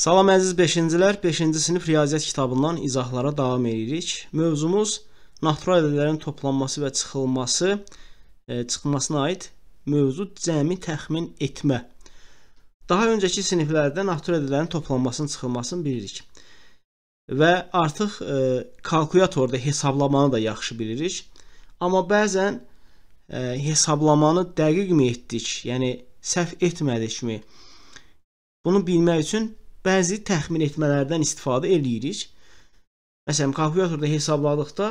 Salam əziz 5-cilər, 5-ci sinif riyaziyyat kitabından izahlara davam edirik. Mövzumuz natural ədədlərin toplanması və çıxılması, e, çıxılmasına aid mövzu cəmi təxmin etmə. Daha öncəki siniflərdə natural ədədlərin toplanmasının, çıxılmasını bilirik. Və artıq e, kalkulyatorda hesablamanı da yaxşı bilirik. Amma bəzən e, hesablamanı dəqiq mi etdik, yəni səhv etmədikmi? Bunu bilmək üçün bəzi təxmin etmələrdən istifadə eləyirik. Məsələn, kalkulyatorda hesabladıqda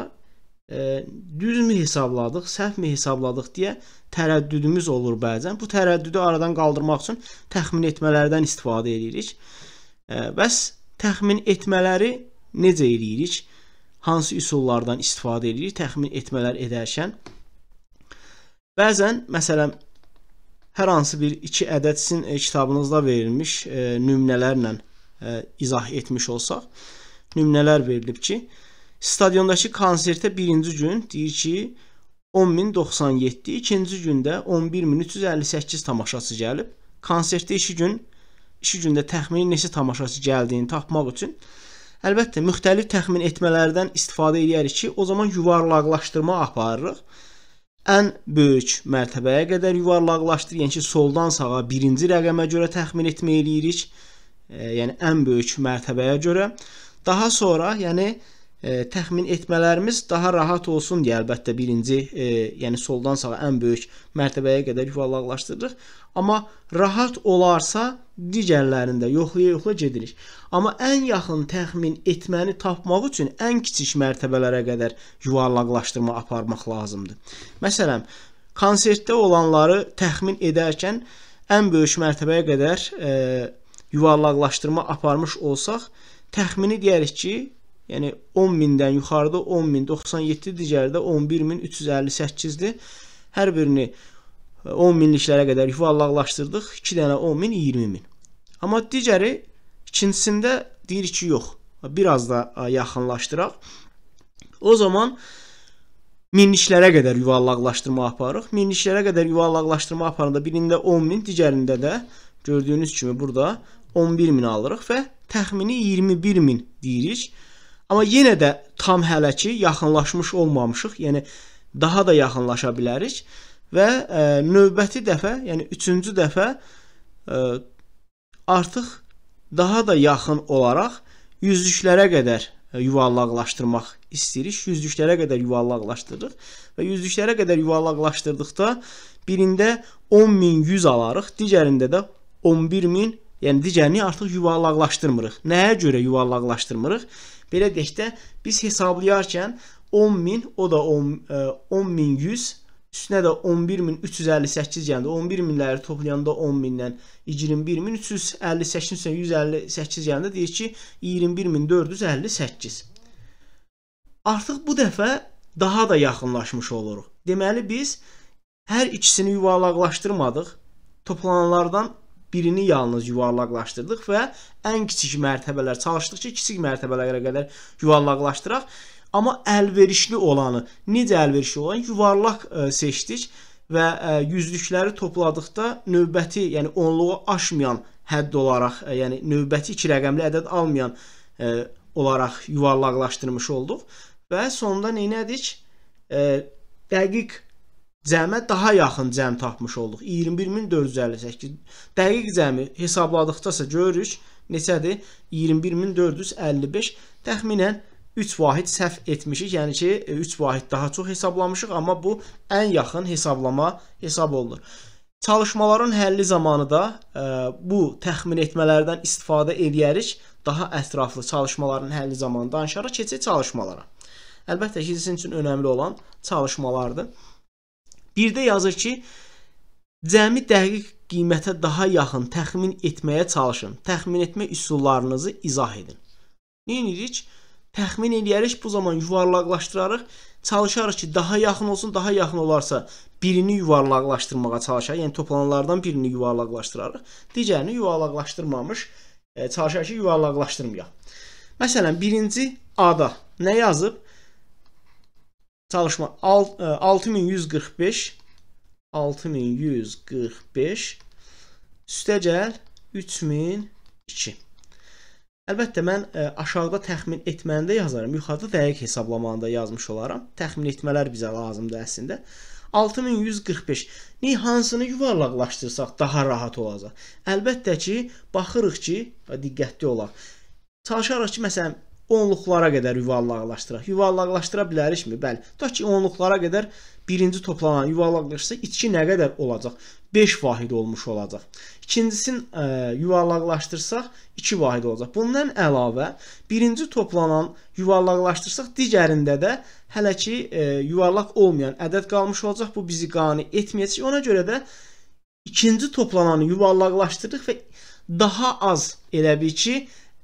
e, düzmü hesabladıq, səhvmi hesabladıq deyə tərəddüdümüz olur bəzən. Bu tərəddüdü aradan qaldırmaq üçün təxmin etmələrdən istifadə edirik. E, bəs təxmin etmələri necə eləyirik? Hansı üsullardan istifadə edirik təxmin etmələr edərkən? Bəzən, məsələn, hər hansı bir iki ədəd sizin e, kitabınızda verilmiş e, nümunələrlə e, izah etmiş olsaq, nümunələr verilib ki, stadyondakı konsertə birinci gün deyir ki, 10097, ikinci gündə 11358 tamaşaçı gəlib. Konsertdə iki gün, iki gündə təxmini neçə tamaşaçı gəldiyini tapmaq üçün Əlbəttə müxtəlif təxmin etmələrdən istifadə edərik ki, o zaman yuvarlaqlaşdırma aparırıq ən böyük mərtəbəyə qədər yuvarlaqlaşdır. Yəni ki, soldan sağa birinci rəqəmə görə təxmin etmə eləyirik. E, yəni ən böyük mərtəbəyə görə. Daha sonra, yəni e, təxmin etmələrimiz daha rahat olsun deyə əlbəttə birinci, e, yəni soldan sağa ən böyük mərtəbəyə qədər yuvarlaqlaşdırırıq. Amma rahat olarsa digərlərində yoxlaya-yoxla gedirik. Amma ən yaxın təxmin etməni tapmaq üçün ən kiçik mərtəbələrə qədər yuvarlaqlaşdırma aparmaq lazımdır. Məsələn, konsertdə olanları təxmin edərkən ən böyük mərtəbəyə qədər e, yuvarlaqlaşdırma aparmış olsaq, təxmini deyərik ki, yəni 10 mindən yuxarıda 10 min, 97 digərdə 11 min 358-dir. Hər birini 10 minliklərə qədər yuvarlaqlaşdırdıq. 2 dənə 10 min, 20 min. Amma digəri ikincisində deyir ki, yox. Biraz da yaxınlaşdıraq. O zaman minliklərə qədər yuvarlaqlaşdırma aparırıq. Minliklərə qədər yuvarlaqlaşdırma aparanda birində 10 min, digərində də gördüyünüz kimi burada 11 min alırıq və təxmini 21 min deyirik. Amma yenə də tam hələ ki yaxınlaşmış olmamışıq. Yəni daha da yaxınlaşa bilərik və ə, e, növbəti dəfə, yəni üçüncü dəfə ə, e, artıq daha da yaxın olaraq yüzlüklərə qədər e, yuvarlaqlaşdırmaq istəyirik. Yüzlüklərə qədər yuvarlaqlaşdırırıq və yüzlüklərə qədər yuvarlaqlaşdırdıqda birində 10100 alarıq, digərində də 11000, yəni digərini artıq yuvarlaqlaşdırmırıq. Nəyə görə yuvarlaqlaşdırmırıq? Belə deyək də biz hesablayarkən 10000, o da 10100 üstünə də 11358 gəldi. 11000-ləri toplayanda 10000-dən 21358 üstünə 158 gəldi. Deyir ki, 21458. Artıq bu dəfə daha da yaxınlaşmış oluruq. Deməli biz hər ikisini yuvarlaqlaşdırmadıq. Toplananlardan birini yalnız yuvarlaqlaşdırdıq və ən kiçik mərtəbələr çalışdıq ki, kiçik mərtəbələrə qədər yuvarlaqlaşdıraq. Amma əlverişli olanı, necə əlverişli olan? Yuvarlaq e, seçdik və e, yüzlükləri topladıqda növbəti, yəni onluğu aşmayan hədd olaraq, e, yəni növbəti iki rəqəmli ədəd almayan olaraq yuvarlaqlaşdırmış olduq və sonda neynədik? Dəqiq cəmə daha yaxın cəm tapmış olduq. 21458. Dəqiq cəmi hesabladıqda isə görürük neçədir? 21455 təxminən 3 vahid səhv etmişik, yəni ki 3 e, vahid daha çox hesablamışıq, amma bu ən yaxın hesablama hesab olunur. Çalışmaların həlli zamanı da ə, e, bu təxmin etmələrdən istifadə edərik, daha ətraflı çalışmaların həlli zamanı danışarıq, keçək çalışmalara. Əlbəttə ki, sizin üçün önəmli olan çalışmalardır. Bir də yazır ki, cəmi dəqiq qiymətə daha yaxın təxmin etməyə çalışın. Təxmin etmə üsullarınızı izah edin. Nə edirik? təxmin eləyərik, bu zaman yuvarlaqlaşdırarıq. Çalışarıq ki, daha yaxın olsun, daha yaxın olarsa birini yuvarlaqlaşdırmağa çalışaq. Yəni toplananlardan birini yuvarlaqlaşdırarıq. Digərini yuvarlaqlaşdırmamış e, çalışaq ki, yuvarlaqlaşdırmayaq. Məsələn, birinci A-da nə yazıb? Çalışma 6145 6145 e, üstə gəl 3002 Əlbəttə mən ə, e, aşağıda təxmin etməni də yazaram, yuxarıda dəqiq hesablamanı da yazmış olaram. Təxmin etmələr bizə lazımdır əslində. 6145. Ni hansını yuvarlaqlaşdırsaq daha rahat olacaq. Əlbəttə ki, baxırıq ki, e, diqqətli olaq. Çalışarıq ki, məsələn, onluqlara qədər yuvarlaqlaşdıraq. Yuvarlaqlaşdıra bilərikmi? Bəli. Tutaq ki, onluqlara qədər birinci toplanan yuvarlaq qırısı 2 nə qədər olacaq? 5 vahid olmuş olacaq. İkincisini e, yuvarlaqlaşdırsaq 2 vahid olacaq. Bundan əlavə birinci toplanan yuvarlaqlaşdırsaq digərində də hələ ki e, yuvarlaq olmayan ədəd qalmış olacaq. Bu bizi qane etməyəcək. Ona görə də ikinci toplananı yuvarlaqlaşdırdıq və daha az elə bil ki,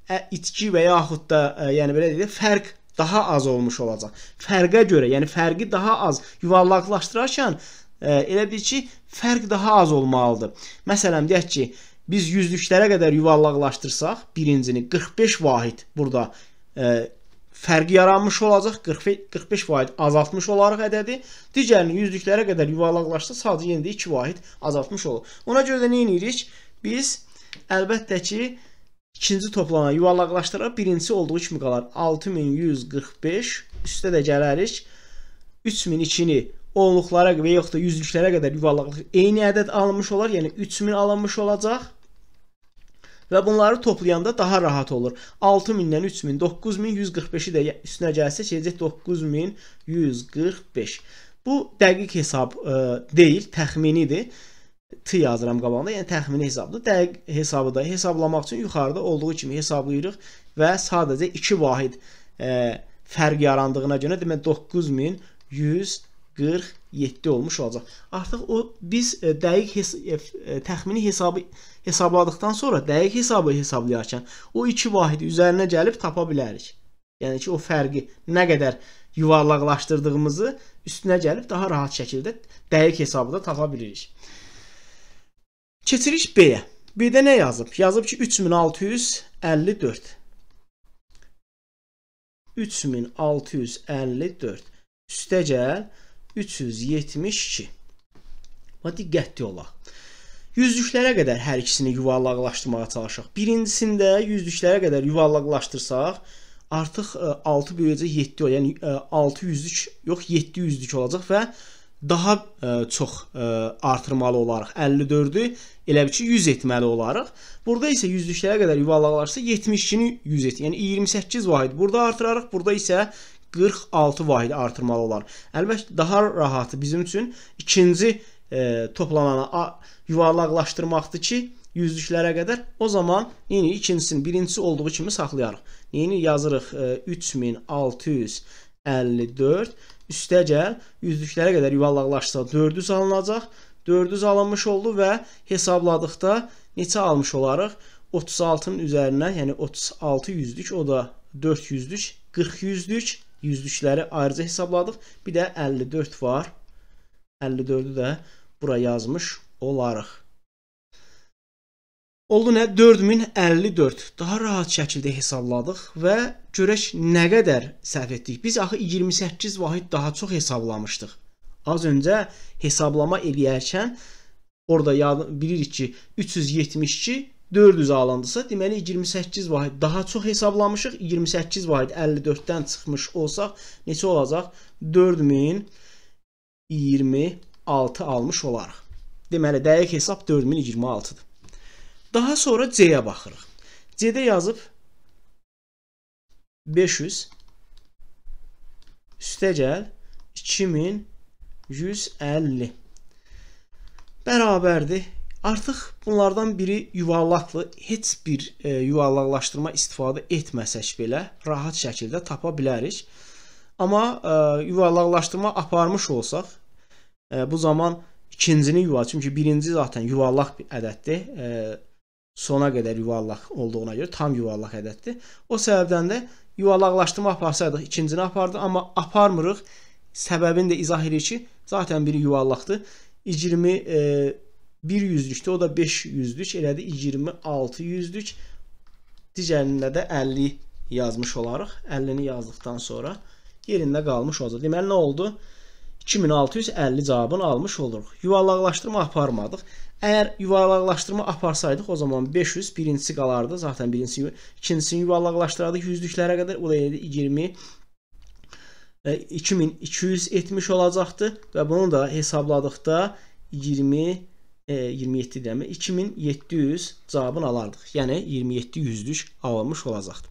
e, itki və yaxud da, e, yəni belə deyək, fərq daha az olmuş olacaq. Fərqə görə, yəni fərqi daha az yuvarlaqlaşdırarkən e, elə bil ki, fərq daha az olmalıdır. Məsələn, deyək ki, biz yüzlüklərə qədər yuvarlaqlaşdırsaq, birincini 45 vahid burada e, fərq yaranmış olacaq. 45% azaltmış olaraq ədədi. Digərini yüzlüklərə qədər yuvarlaqlaşsa sadəcə yenə də 2 vahid azaltmış olur. Ona görə də nə edirik? Biz əlbəttə ki, İkinci toplana yuvarlaqlaşdıraraq birincisi olduğu kimi qalar. 6145 üstə də gələrik. 3002-ni onluqlara və yaxud da yüzlüklərə qədər yuvarlaqlaşdır. Eyni ədəd alınmış olar, yəni 3000 alınmış olacaq. Və bunları toplayanda daha rahat olur. 6000-dən 3000, 9145-i də üstünə gəlsə, keçəcək 9145. Bu dəqiq hesab ə, e, deyil, təxminidir t yazıram qabağında, yəni təxmini hesabdır. Dəqiq hesabı da hesablamaq üçün yuxarıda olduğu kimi hesablayırıq və sadəcə 2 vahid e, fərq yarandığına görə demək 9147 olmuş olacaq. Artıq o biz e, dəqiq hes e, e təxmini hesabı hesabladıqdan sonra dəqiq hesabı hesablayarkən o 2 vahidi üzərinə gəlib tapa bilərik. Yəni ki, o fərqi nə qədər yuvarlaqlaşdırdığımızı üstünə gəlib daha rahat şəkildə dəqiq hesabı da tapa bilirik. Keçirik B-yə. B-də nə yazıb? Yazıb ki, 3654. 3654 üstəgəl 372. Və diqqətli olaq. Yüzlüklərə qədər hər ikisini yuvarlaqlaşdırmağa çalışaq. Birincisində yüzlüklərə qədər yuvarlaqlaşdırsaq, artıq 6 böləcək 7 olacaq. Yəni 6 e, yüzlük yox, 7 yüzlük olacaq və daha ə, e, çox ə, e, artırmalı olarıq. 54-ü elə bil ki 100 etməli olarıq. Burada isə 100-lüklərə qədər yuvarlaqlarsa 72-ni 100 et. Yəni 28 vahid burada artırarıq. Burada isə 46 vahid artırmalı olar. Əlbəttə daha rahatı bizim üçün ikinci ə, e, toplananı yuvarlaqlaşdırmaqdır ki, yüzlüklərə qədər o zaman yeni ikincisini birincisi olduğu kimi saxlayarıq. Yeni yazırıq ə, 3654 üstəcə yüzlüklərə qədər yuvarlaqlaşsa 400 alınacaq. 400 alınmış oldu və hesabladıqda neçə almış olarıq? 36-nın üzərinə, yəni 36 yüzlük, o da 4 yüzlük, 40 yüzlük, yüzlükləri ayrıca hesabladıq. Bir də 54 var. 54-ü də bura yazmış olarıq. Oldu nə? 4054. Daha rahat şəkildə hesabladıq və görək nə qədər səhv etdik. Biz axı 28 vahid daha çox hesablamışdıq. Az öncə hesablama eləyərkən orada yad, bilirik ki, 372 400 alındısa, deməli 28 vahid daha çox hesablamışıq. 28 vahid 54-dən çıxmış olsaq, neçə olacaq? 4026 almış olarıq. Deməli, dəqiq hesab 4026-dır. Daha sonra C-yə baxırıq. C-də yazıb 500 üstəgəl 2150 bərabərdir. Artıq bunlardan biri yuvarlaqlı, heç bir e, yuvarlaqlaşdırma istifadə etməsək belə rahat şəkildə tapa bilərik. Amma e, yuvarlaqlaşdırma aparmış olsaq, e, bu zaman ikincini yuva, çünki birinci zaten yuvarlaq bir ədəddir. E, sona qədər yuvarlaq olduğuna görə tam yuvarlaq ədəddir. O səbəbdən də yuvarlaqlaşdırma aparsaydıq ikincini apardı, amma aparmırıq. Səbəbini də izah edir ki, zaten biri yuvarlaqdır. 20 e, 1 yüzlükdür, o da 5 yüzlük, elədi 26 yüzlük. Digərində də 50 yazmış olarıq. 50-ni yazdıqdan sonra yerində qalmış olacaq. Deməli nə oldu? 2650 cavabını almış oluruq. Yuvarlaqlaşdırma aparmadıq. Əgər yuvarlaqlaşdırma aparsaydıq, o zaman 500 birincisi qalardı. Zaten birincisi, ikincisini yuvarlaqlaşdırdıq yüzlüklərə qədər. O da yenə də 20 2270 olacaqdı və bunu da hesabladıqda 20 e, 27 demə 2700 cavabını alardıq. Yəni 27 yüzlük alınmış olacaqdı.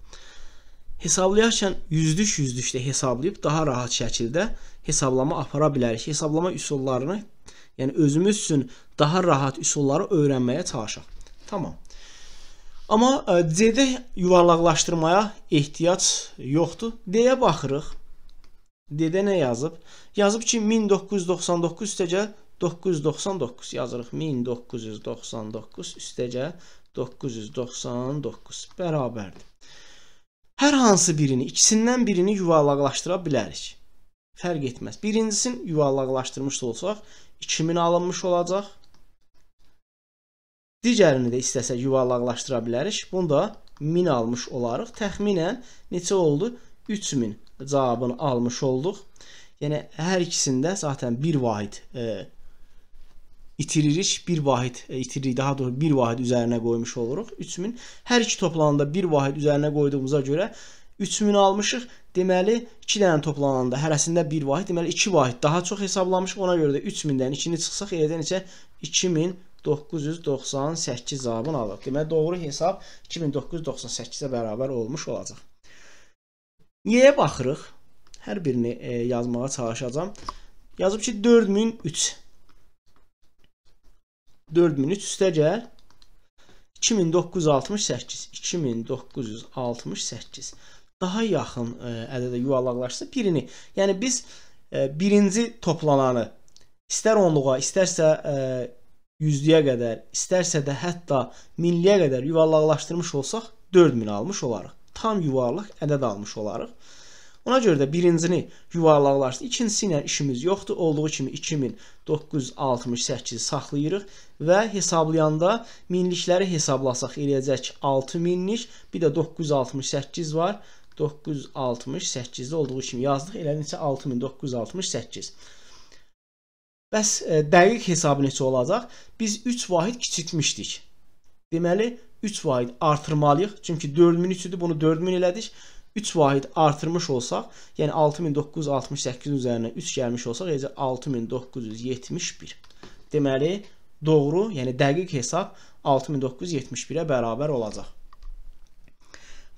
Hesablayarkən yüzlük yüzlükdə hesablayıb daha rahat şəkildə hesablama apara bilərik. Hesablama üsullarını yəni özümüz üçün daha rahat üsulları öyrənməyə çalışaq. Tamam. Amma C-də e, yuvarlaqlaşdırmaya ehtiyac yoxdur. D-yə baxırıq. D-də nə yazıb? Yazıb ki, 1999 üstəcə 999 yazırıq. 1999 üstəcə 999 bərabərdir. Hər hansı birini, ikisindən birini yuvarlaqlaşdıra bilərik. Fərq etməz. Birincisini yuvarlaqlaşdırmış olsaq, 2000 alınmış olacaq. Digərini də istəsək yuvarlaqlaşdıra bilərik. Bunu da 1000 almış olarıq. Təxminən neçə oldu? 3000 cavabını almış olduq. Yəni hər ikisində zaten bir vahid e, itiririk. Bir vahid e, itiririk. Daha doğrusu bir vahid üzərinə qoymuş oluruq. 3000. Hər iki toplananda bir vahid üzərinə qoyduğumuza görə 3000 almışıq. Deməli 2 dənə toplananda hərəsində 1 vahid, deməli 2 vahid daha çox hesablamışıq. Ona görə də 3000-dən 2-ni çıxsaq, yerdə neçə 2000 998 cavabını alır. Deməli, doğru hesab 2998-ə bərabər olmuş olacaq. Niyə baxırıq? Hər birini e, yazmağa çalışacağam. Yazıb ki, 4003. 4003 üstə gəl. 2968. 2968. Daha yaxın e, ədədə yuvarlaqlaşsa birini. Yəni, biz e, birinci toplananı istər onluğa, istərsə... E, yüzlüyə qədər, istərsə də hətta milliyə qədər yuvarlaqlaşdırmış olsaq 4000 almış olarıq. Tam yuvarlaq ədəd almış olarıq. Ona görə də birincini yuvarlaqlaşdır. İkincisi ilə işimiz yoxdur. Olduğu kimi 2968-i saxlayırıq və hesablayanda minlikləri hesablasaq eləyəcək 6000-lik, bir də 968 var. 968-də olduğu kimi yazdıq. Elə neçə 6968. Bəs e, dəqiq hesabı neçə olacaq? Biz 3 vahid kiçiltmişdik. Deməli 3 vahid artırmalıyıq. Çünki 4000 3-dür, bunu 4000 elədik. 3 vahid artırmış olsaq, yəni 6968-in üzərinə 3 gəlmiş olsaq, eləcə 6971. Deməli, doğru, yəni dəqiq hesab 6971-ə bərabər olacaq.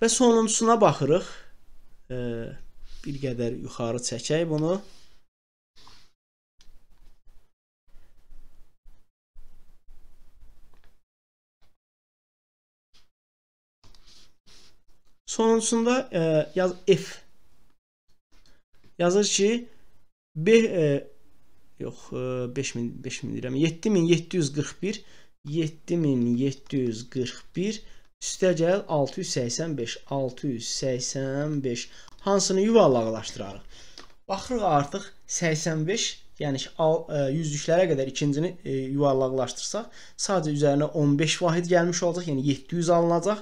Və sonuncusuna baxırıq. E, bir qədər yuxarı çəkək bunu. Sonuncusunda e, yaz if yazır ki be, e, yox e, 5000 5000 deyirəm 7741 7741 üstə gəl 685 685 hansını yuvarlaqlaşdırarıq. Baxırıq artıq 85 yəni ki, e, yüzlüklərə qədər ikincini e, yuvarlaqlaşdırsaq, sadəcə üzərinə 15 vahid gəlmiş olacaq, yəni 700 alınacaq.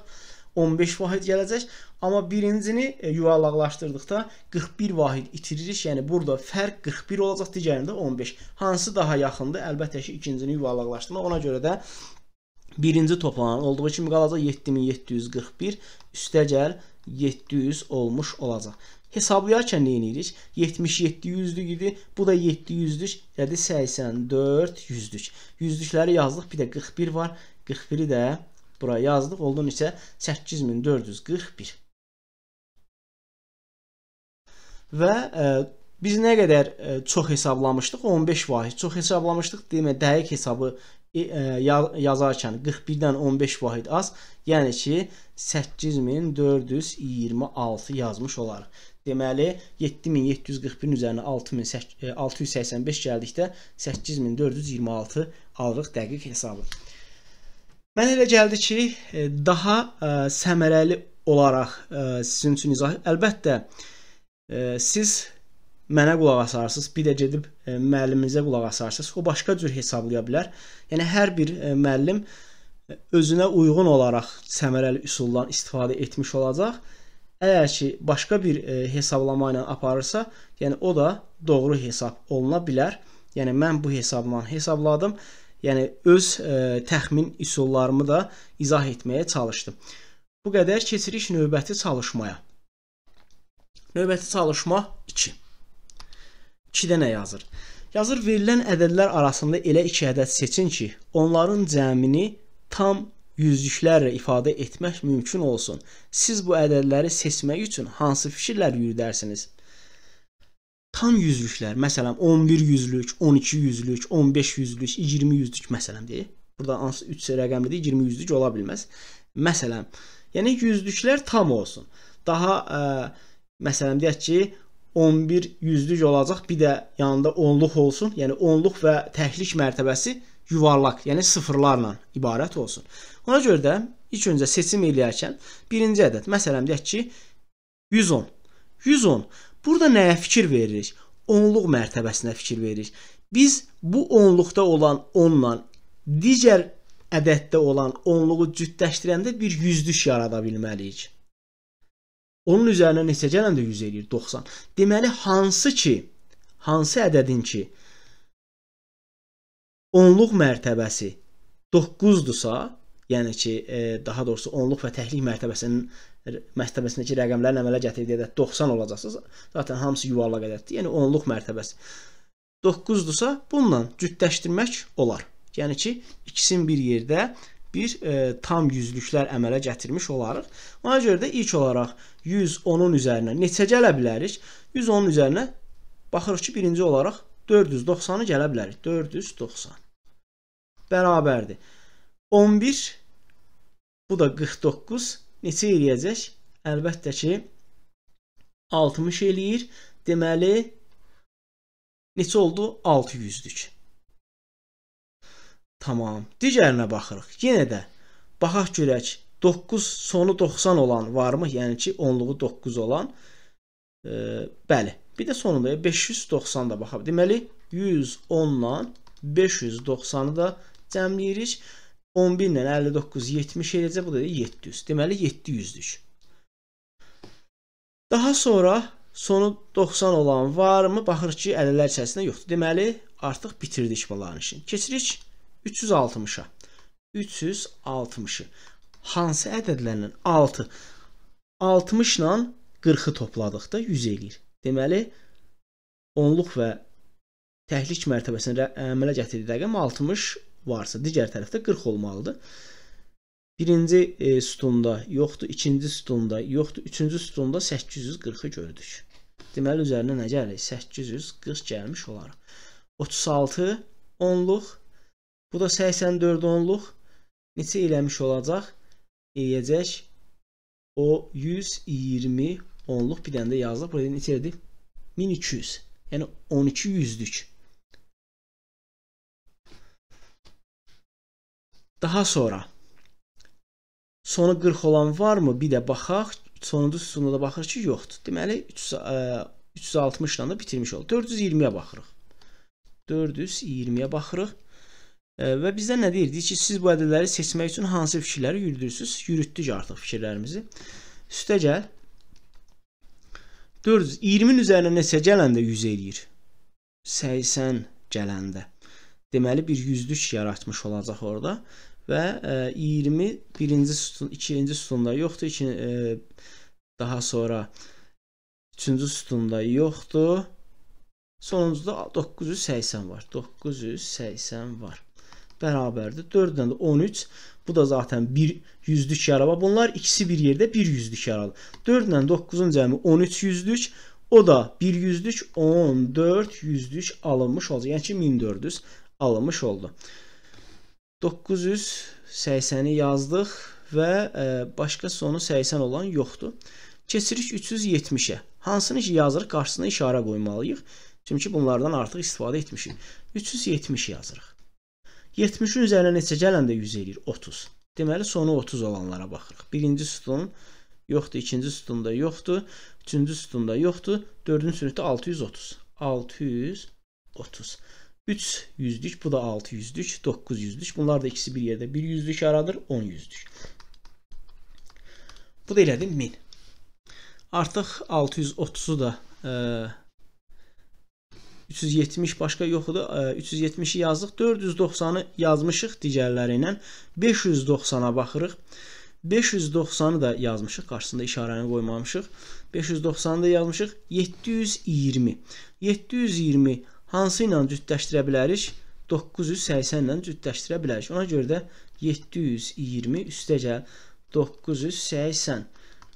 15 vahid gələcək. Amma birincini e, yuvarlaqlaşdırdıqda 41 vahid itiririk. Yəni burada fərq 41 olacaq, digərində 15. Hansı daha yaxındır? Əlbəttə ki, ikincini yuvarlaqlaşdırma. Ona görə də birinci toplanan olduğu kimi qalacaq 7741 üstə gəl 700 olmuş olacaq. Hesablayarkən nə edirik? 77 yüzlük idi, bu da 7 yüzlük, yəni 84 yüzlük. Yüzlükləri yazdıq, bir də 41 var, 41-i də Bura yazdıq. Oldu neçə? 8441. Və e, biz nə qədər e, çox hesablamışdıq? 15 vahid çox hesablamışdıq. Demə dəqiq hesabı e, e yazarkən 41-dən 15 vahid az, yəni ki 8426 yazmış olarıq. Deməli 7741-in üzərinə 6685 e, gəldikdə 8426 alırıq dəqiq hesabı. Mənə elə gəldi ki, e, daha e, səmərəli olaraq e, sizin üçün izah. Əlbəttə siz mənə qulaq asarsınız, bir də gedib müəlliminizə qulaq asarsınız. O başqa cür hesablaya bilər. Yəni hər bir müəllim özünə uyğun olaraq səmərəli üsuldan istifadə etmiş olacaq. Əgər ki, başqa bir hesablama ilə aparırsa, yəni o da doğru hesab oluna bilər. Yəni mən bu hesabla hesabladım. Yəni öz ə, e, təxmin üsullarımı da izah etməyə çalışdım. Bu qədər keçirik növbəti çalışmaya. Növbəti çalışma 2. 2 dənə yazır. Yazır verilən ədədlər arasında elə 2 ədəd seçin ki, onların cəmini tam yüzlüklərlə ifadə etmək mümkün olsun. Siz bu ədədləri seçmək üçün hansı fikirlər yürüdərsiniz? tam yüzlüklər, məsələn 11 yüzlük, 12 yüzlük, 15 yüzlük, 20 yüzlük məsələn deyək. Burada hansı 3 rəqəmlidir, 20 yüzlük ola bilməz. Məsələn, yəni yüzlüklər tam olsun. Daha ə, e, məsələn deyək ki, 11 yüzlük olacaq, bir də yanında onluq olsun. Yəni onluq və təhlik mərtəbəsi yuvarlaq, yəni sıfırlarla ibarət olsun. Ona görə də ilk öncə seçim eləyərkən birinci ədəd, məsələn deyək ki, 110. 110. Burada nəyə fikir veririk? Onluq mərtəbəsinə fikir veririk. Biz bu onluqda olan onla digər ədəddə olan onluğu cütləşdirəndə bir yüzdüş yarada bilməliyik. Onun üzərinə neçə gələndə 100 eləyir 90. Deməli hansı ki, hansı ədədin ki onluq mərtəbəsi 9-dusa, yəni ki, e, daha doğrusu onluq və təhlik mərtəbəsinin mərtəbəsindəki rəqəmlərin əmələ gətirdiyi ədəd 90 olacaqsa, zaten hamısı yuvarlaq ədəddir. Yəni onluq mərtəbəsi. 9-dursa, bununla cütləşdirmək olar. Yəni ki, ikisinin bir yerdə bir e, tam yüzlüklər əmələ gətirmiş olarıq. Ona görə də ilk olaraq 110-un üzərinə neçə gələ bilərik? 110-un üzərinə baxırıq ki, birinci olaraq 490-ı gələ bilərik. 490 bərabərdir. 11 bu da 49 neçə eləyəcək? Əlbəttə ki, 60 eləyir. Deməli, neçə oldu? 600-lük. Tamam. Digərinə baxırıq. Yenə də baxaq görək. 9 sonu 90 olan varmı? Yəni ki, onluğu 9 olan. E, bəli. Bir də sonunda 590 da baxaq. Deməli, 110 ilə 590-ı da cəmləyirik. 11 ilə 59 70 eləcə bu da 700. Deməli 700-dür. Daha sonra sonu 90 olan varmı? Baxır ki, əlillər içərisində yoxdur. Deməli, artıq bitirdik bunların işini. Keçirik 360-a. 360-ı. Hansı ədədlərlə? 6. 60 ilə 40-ı topladıqda 100 eləyir. Deməli, onluq və təhlik mərtəbəsini əmələ gətirdiyi rəqəm 60 varsa digər tərəfdə 40 olmalıdır. Birinci e, sütunda yoxdur, ikinci sütunda yoxdur, üçüncü sütunda 840-ı gördük. Deməli üzərinə nə gəlir? 840 gəlmiş olaraq. 36 onluq, bu da 84 onluq. Neçə eləmiş olacaq? Eləyəcək o 120 onluq bir dənə də yazılıb. Burada neçə elədi? 1200. Yəni 12 yüzlük Daha sonra sonu 40 olan varmı? Bir də baxaq. Sonuncu da baxır ki, yoxdur. Deməli 3, ə, 360 ilə də bitirmiş olduq. 420-yə baxırıq. 420-yə baxırıq. Və bizdə nə deyirdi ki, siz bu ədədləri seçmək üçün hansı fikirləri yürüdürsüz? Yürütdük artıq fikirlərimizi. Üstə gəl. 420-nin üzərinə neçə gələndə 100 eləyir? 80 gələndə. Deməli bir yüzlük yaratmış olacaq orada və 21-ci e, sütun, 2-ci sütunda yoxdur, 2 e, daha sonra 3-cü sütunda yoxdur. Sonuncuda 980 var. 980 var. Bərabərdir. 4 də 13. Bu da zaten 1 yüzlük yaraba. Bunlar ikisi bir yerdə 1 yüzlük yaralı. 4 ilə 9-un cəmi 13 yüzlük. O da 1 yüzlük 14 yüzlük alınmış olacaq. Yəni ki 1400 alınmış oldu. 980-i yazdıq və e, başqa sonu 80 olan yoxdur. Keçirik 370-ə. Hansını ki yazırıq, qarşısına işarə qoymalıyıq. Çünki bunlardan artıq istifadə etmişik. 370 yazırıq. 70-in üzərinə neçə gələndə 100 eləyir? 30. Deməli, sonu 30 olanlara baxırıq. Birinci sütun yoxdur, ikinci sütunda yoxdur, üçüncü sütunda yoxdur, dördüncü sütunda 630. 630. 3 yüzlük, bu da 6 yüzlük, 9 yüzlük. Bunlar da ikisi bir yerdə 1 yüzlük aradır, 10 yüzlük. Bu da elədi 1000. Artıq 630-u da ə, e, 370 başqa yoxdur. 370-i e, yazdıq. 490-ı yazmışıq digərləri ilə. 590-a baxırıq. 590-ı da yazmışıq. Qarşısında işarəni qoymamışıq. 590-ı da yazmışıq. 720. 720 hansı ilə cütləşdirə bilərik? 980 ilə cütləşdirə bilərik. Ona görə də 720 üstəgə 980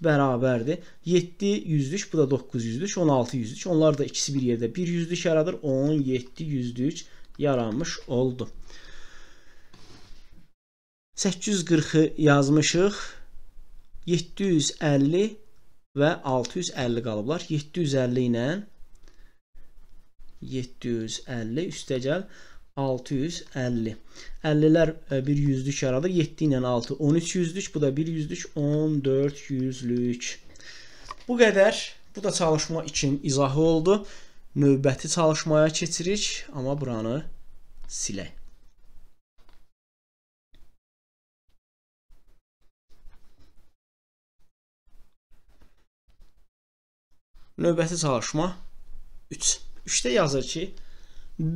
bərabərdir. 7 yüzlük, bu da 9 yüzlük, 16 yüzlük. Onlar da ikisi bir yerdə 1 yüzlük yaradır. 17 yüzlük yaranmış oldu. 840-ı yazmışıq. 750 və 650 qalıblar. 750 ilə 750 üstəgəl 650. 50-lər bir yüzlük yaradır. 7 ilə 6 13 yüzlük, bu da 1 yüzlük 14 yüzlük. Bu qədər. Bu da çalışma 2-nin izahı oldu. Növbəti çalışmaya keçirik, amma buranı silək. Növbəti çalışma 3. 3-də yazır ki,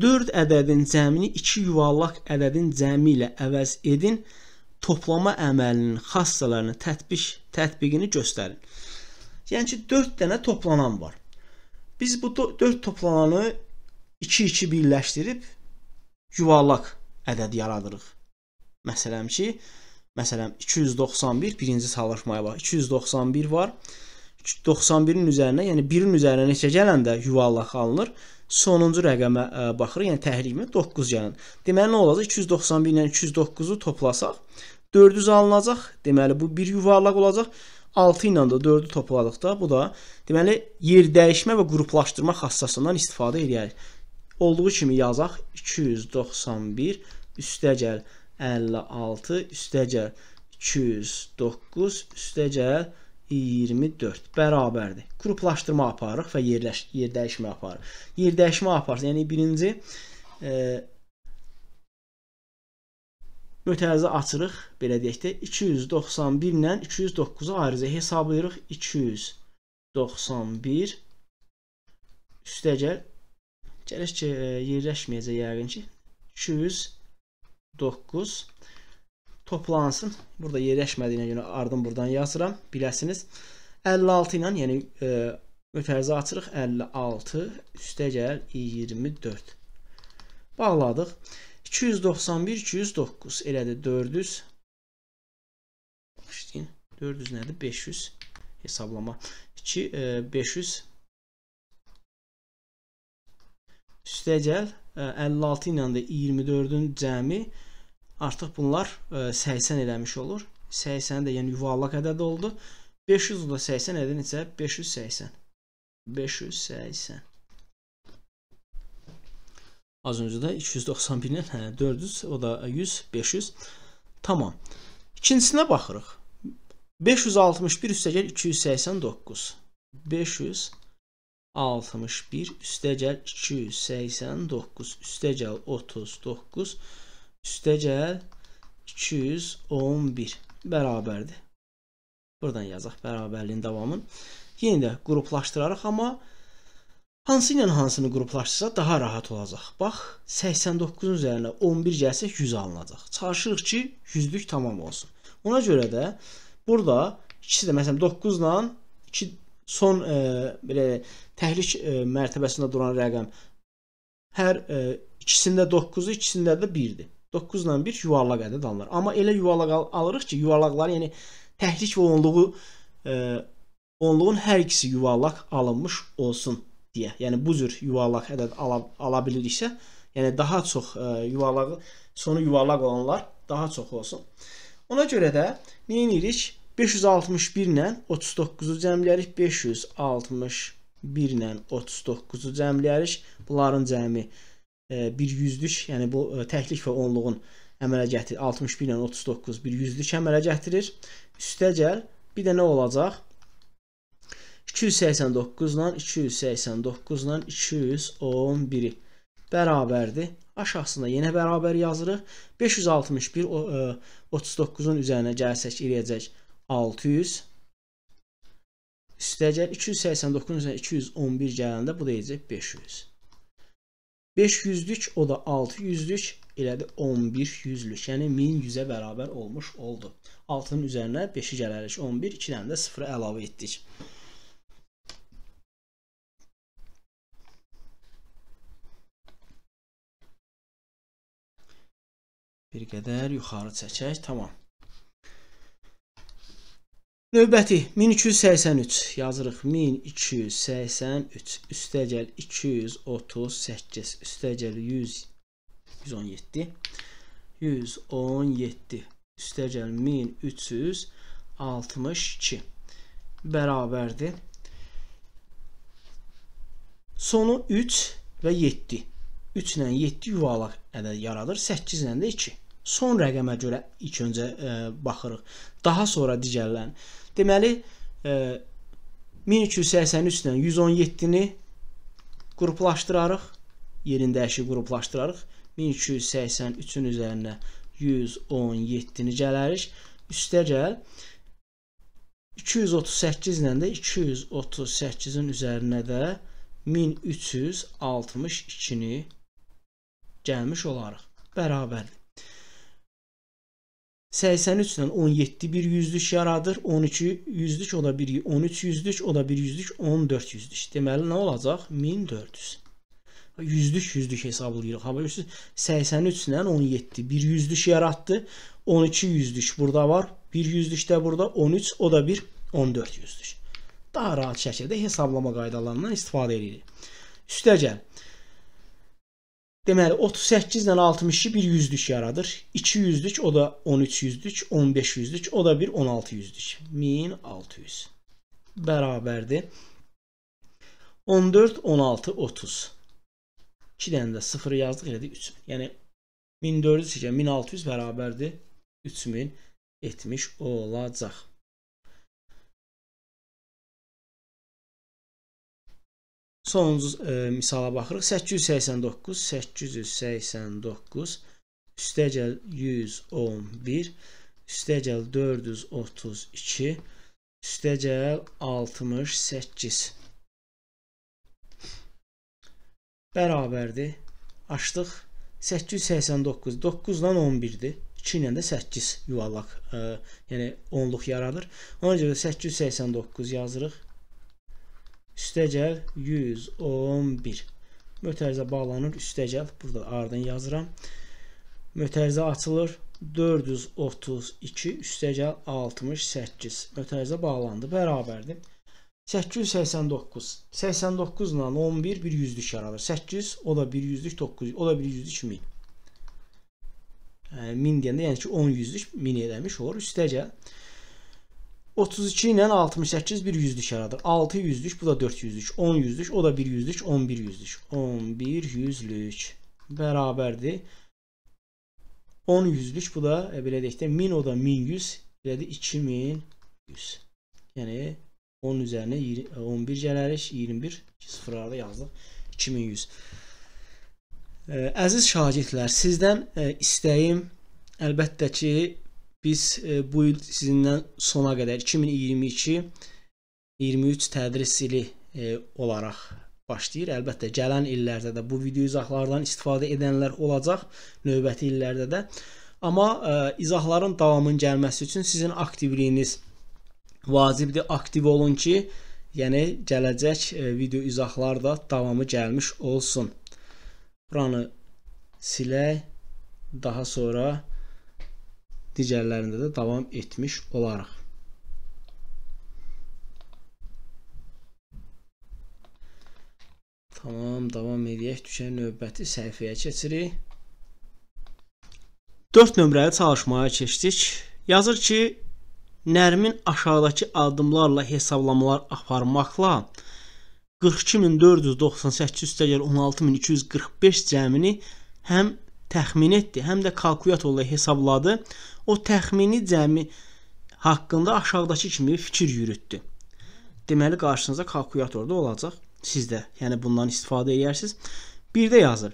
4 ədədin cəmini 2 yuvarlaq ədədin cəmi ilə əvəz edin. Toplama əməlinin xassələrinin tətbiq tətbiqini göstərin. Yəni ki, 4 dənə toplanan var. Biz bu 4 toplananı 2-2 birləşdirib yuvarlaq ədəd yaradırıq. Məsələn ki, məsələn 291 birinci çalışmaya bax. 291 var. 91-in üzərinə, yəni 1-in üzərinə neçə gələndə yuvarlaq alınır. Sonuncu rəqəmə e, baxırıq, yəni təhliyimə 9 gəlin. Deməli nə olacaq? 291 ilə 209-u toplasaq 400 alınacaq. Deməli bu bir yuvarlaq olacaq. 6 ilə də 4-ü topladıqda bu da deməli yer dəyişmə və qruplaşdırma xassasından istifadə edərik. Olduğu kimi yazaq 291 üstəgəl 56 üstəgəl 209 üstəgəl 400 24 bərabərdir. Qruplaşdırma aparırıq və yerləş, yer dəyişmə aparırıq. Yer dəyişmə aparsa, yəni birinci e, mötərizə açırıq, belə deyək də 291 ilə 209-u ayrıca hesablayırıq. 291 üstə gəl. Gələş ki, yerləşməyəcək yəqin ki. 209 toplansın. Burada yerləşmədiyinə görə ardın buradan yazıram. Biləsiniz. 56 ilə, yəni e, mütərizə açırıq. 56 üstə gəl 24. Bağladıq. 291, 209 elədir 400. İşləyin. 400 nədir? 500 hesablama. 2 e, 500 üstə gəl 56 e, ilə də 24-ün cəmi 500. Artıq bunlar 80 e, eləmiş olur. 80 də yəni yuvarlaq ədəd oldu. 500 da 80 edin isə 580. 580. Az öncə də 291 ilə hə, 400, o da 100, 500. Tamam. İkincisinə baxırıq. 561 üstəgəl 289. 561 üstəgəl 289 üstəgəl 39 üstə gəl 211 bərabərdir. Buradan yazaq bərabərliyin davamını. Yenə də qruplaşdırarıq, amma hansı ilə hansını qruplaşdırsa daha rahat olacaq. Bax, 89-un üzərinə 11 gəlsə 100 alınacaq. Çalışırıq ki, 100-lük tamam olsun. Ona görə də burada ikisi də məsələn 9 ilə 2 son e, belə təhlik e, mərtəbəsində duran rəqəm hər e, ikisində 9-u, ikisində də 1-dir. 9 ilə 1 yuvarlaq ədəd alınır. Amma elə yuvarlaq alırıq ki, yuvarlaqların, yəni təhrik və onluğu e, onluğun hər ikisi yuvarlaq alınmış olsun deyə. Yəni bu cür yuvarlaq ədəd ala, ala biliriksə, yəni daha çox e, yuvarlağı sonu yuvarlaq olanlar daha çox olsun. Ona görə də nə edirik? 561 ilə 39-u cəmləyərik. 561 ilə 39-u cəmləyərik. Bunların cəmi 561 E, bir yüzlük, yəni bu e, təklik və onluğun əmələ gətirir. 61 ilə 39 bir yüzlük əmələ gətirir. Üstəgəl bir də nə olacaq? 289 ilə 289 ilə 211-i bərabərdir. Aşağısında yenə bərabər yazırıq. 561 39-un e, üzərinə gəlsək eləyəcək 600. Üstəgəl 289 üzərinə 211 gələndə bu deyəcək 500. 500-lük o da 600-lük elədi 11 yüzlük. Yəni 1100-ə bərabər olmuş oldu. 6-nın üzərinə 5-i gələrik 11, 2 dənə də 0 əlavə etdik. Bir qədər yuxarı çəkək. Tamam. Növbəti 1283 yazırıq. 1283 üstəgəl 238 üstəgəl 100 117 117 üstəgəl 1362 bərabərdir. Sonu 3 və 7. 3 ilə 7 yuvalaq ədəd yaradır. 8 ilə də 2. Son rəqəmə görə ilk öncə ə, e, baxırıq. Daha sonra digərlərini Deməli, 1283-dən e, 117-ni qruplaşdırarıq. Yerində əşi qruplaşdırarıq. 1283-ün üzərinə 117-ni gələrik. Üstə gəl. 238 ilə də 238-in üzərinə də 1362-ni gəlmiş olarıq. Bərabərdir. 83 ile 17 bir yüzlük yaradır. 12 yüzlük o da bir 13 yüzlük o da bir yüzlük 14 yüzlük. Deməli nə olacaq? 1400. Yüzlük yüzlük hesablayırıq. Hava görürsüz 83 ilə 17 bir yüzlük yaratdı. 12 yüzlük burada var. Bir yüzlük də burada 13 o da bir 14 yüzlük. Daha rahat şəkildə hesablama qaydalarından istifadə edirik. Üstə gəl. Deməli 38 ilə 62 bir yüzlük yaradır. 2 yüzlük o da 13 yüzlük, 15 yüzlük o da bir 16 yüzlük. 1600 bərabərdir. 14, 16, 30. 2 dənə də 0 yazdıq elədi 3. Yəni 1400 ilə 1600 bərabərdir 3070 olacaq. Sonuncu e, misala baxırıq. 889, 889 üstəgəl 111, üstəgəl 432, üstəgəl 68 bərabərdir. Açdıq 889, 9 ilə 11-dir. 2 ilə də 8 yuvarlaq, e, yəni onluq yaradır. Ona görə 889 yazırıq üstəgəl 111 mötərizə bağlanır üstəgəl burada ardını yazıram mötərizə açılır 432 üstəgəl 68 mötərizə bağlandı bərabərdir 889 89 ilə 11 bir yüzlük yaranır 8 o da bir yüzlük 9 o da bir yüzlük 1000 1000 deyəndə yəni ki 10 yüzlük 1000 eləmiş olur üstəgəl 32 ilə 68 bir yüzlük yaradır. 6 yüzlük, bu da 4 yüzlük. 10 yüzlük, o da 1 yüzlük, 11 yüzlük. 11 yüzlük bərabərdir. 10 yüzlük, bu da e, belə deyək də 1000, o da 1100, belədir 2100. Yəni 10 üzərinə 20, 11 e, gələrik, 21 sıfırlarda yazdıq 2100. Ə, e, əziz şagirdlər, sizdən ə, e, istəyim əlbəttə ki, biz e, bu il sizindən sona qədər 2022 23 tədris ili e, olaraq başlayır. Əlbəttə gələn illərdə də bu video izahlardan istifadə edənlər olacaq növbəti illərdə də. Amma ə, e, izahların davamının gəlməsi üçün sizin aktivliyiniz vacibdir. Aktiv olun ki, yəni gələcək ə, video izahlar da davamı gəlmiş olsun. Buranı silək, daha sonra digərlərində də davam etmiş olarıq. Tamam, davam edək. Düşən növbəti səhifəyə keçirik. 4 nömrəli çalışmaya keçdik. Yazır ki, Nərmin aşağıdakı addımlarla hesablamalar aparmaqla 42498 üstəgəl 16245 cəmini həm təxmin etdi, həm də kalkulyatorla hesabladı o təxmini cəmi haqqında aşağıdakı kimi fikir yürütdü. Deməli qarşınıza kalkulyator da olacaq. Siz də yəni bundan istifadə edərsiniz. Bir də yazır.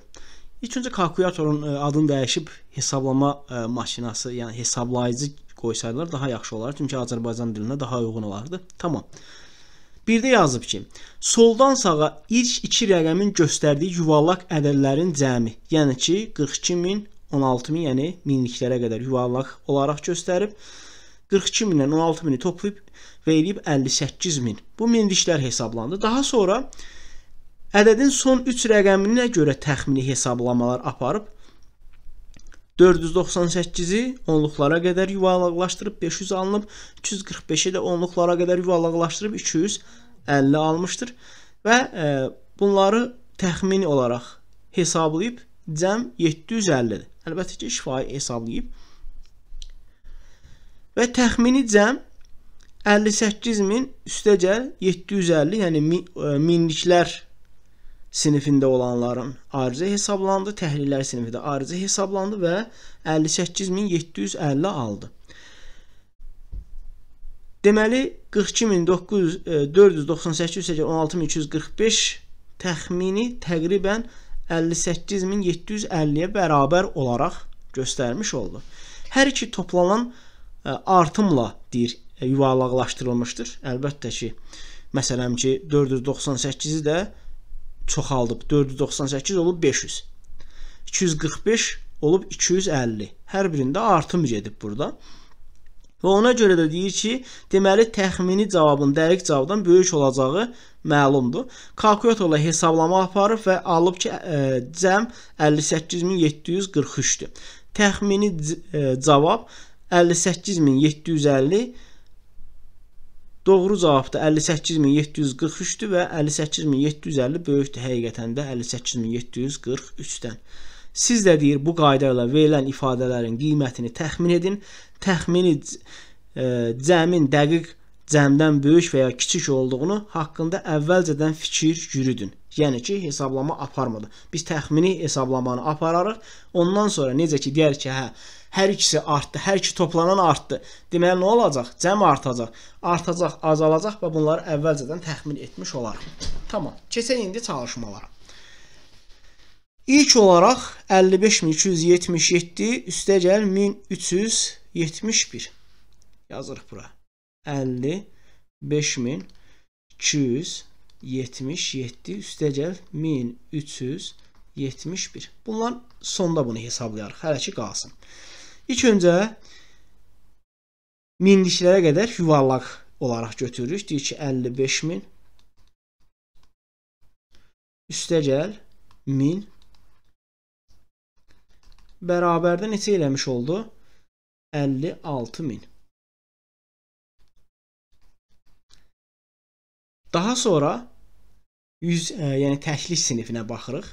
İlk öncə kalkulyatorun e, adını dəyişib hesablama e, maşinası, yəni hesablayıcı qoysaydılar daha yaxşı olar. Çünki Azərbaycan dilinə daha uyğun olardı. Tamam. Bir də yazıb ki, soldan sağa ilk 2 rəqəmin göstərdiyi yuvarlaq ədədlərin cəmi, yəni ki 42000 16000, yəni minliklərə qədər yuvarlaq olaraq göstərib. 42000-dən 16000-i toplayıb və eləyib 58000. Bu minliklər hesablandı. Daha sonra ədədin son 3 rəqəminə görə təxmini hesablamalar aparıb 498-i onluqlara qədər yuvarlaqlaşdırıb 500 alınıb, 345-i də onluqlara qədər yuvarlaqlaşdırıb 250 almışdır və e, bunları təxmini olaraq hesablayıb cəm 750-dir. Əlbəttə ki, şifayı hesablayıb. Və təxmini cəm 58000 üstəgəl 750, yəni e, minliklər sinifində olanların ayrıca hesablandı, təhlillər sinifində ayrıca hesablandı və 58750 aldı. Deməli 42998 üstəgəl 16245 təxmini təqribən 58750-yə bərabər olaraq göstərmiş oldu. Hər iki toplanan artımla deyir yuvarlaqlaşdırılmışdır. Əlbəttə ki, məsələn ki 498-i də çoxaldıb. 498 olub 500. 245 olub 250. Hər birində artım gedib burada. Və ona görə də deyir ki, deməli təxmini cavabın dəqiq cavabdan böyük olacağı məlumdur. Kalkulyatorla hesablama aparıb və alıb ki, ə, cəm 58743-dür. Təxmini ə, cavab 58750 Doğru cavab da 58743-dür və 58750 böyükdür həqiqətən də 58743-dən. Siz də deyir bu qayda ilə verilən ifadələrin qiymətini təxmin edin. Təxmini e, cəmin dəqiq cəmdən böyük və ya kiçik olduğunu haqqında əvvəlcədən fikir yürüdün. Yəni ki, hesablama aparmadı. Biz təxmini hesablamanı apararıq. Ondan sonra necə ki, deyər ki, hə, hər ikisi artdı, hər iki toplanan artdı. Deməli nə olacaq? Cəm artacaq, artacaq, azalacaq və bunları əvvəlcədən təxmin etmiş olarıq. Tamam. Keçək indi çalışmalara. İlk olaraq 55277 üstəgəl 1371 yazırıq bura. 55277 üstəgəl 1371. Bunlar sonda bunu hesablayarıq. Hələ ki qalsın. İlk öncə minliklərə qədər yuvarlaq olaraq götürürük. Deyir ki 55000 üstəgəl 1000 bərabərdə neçə eləmiş oldu? 56000. Daha sonra 100, ə, e, yəni təklik sinifinə baxırıq.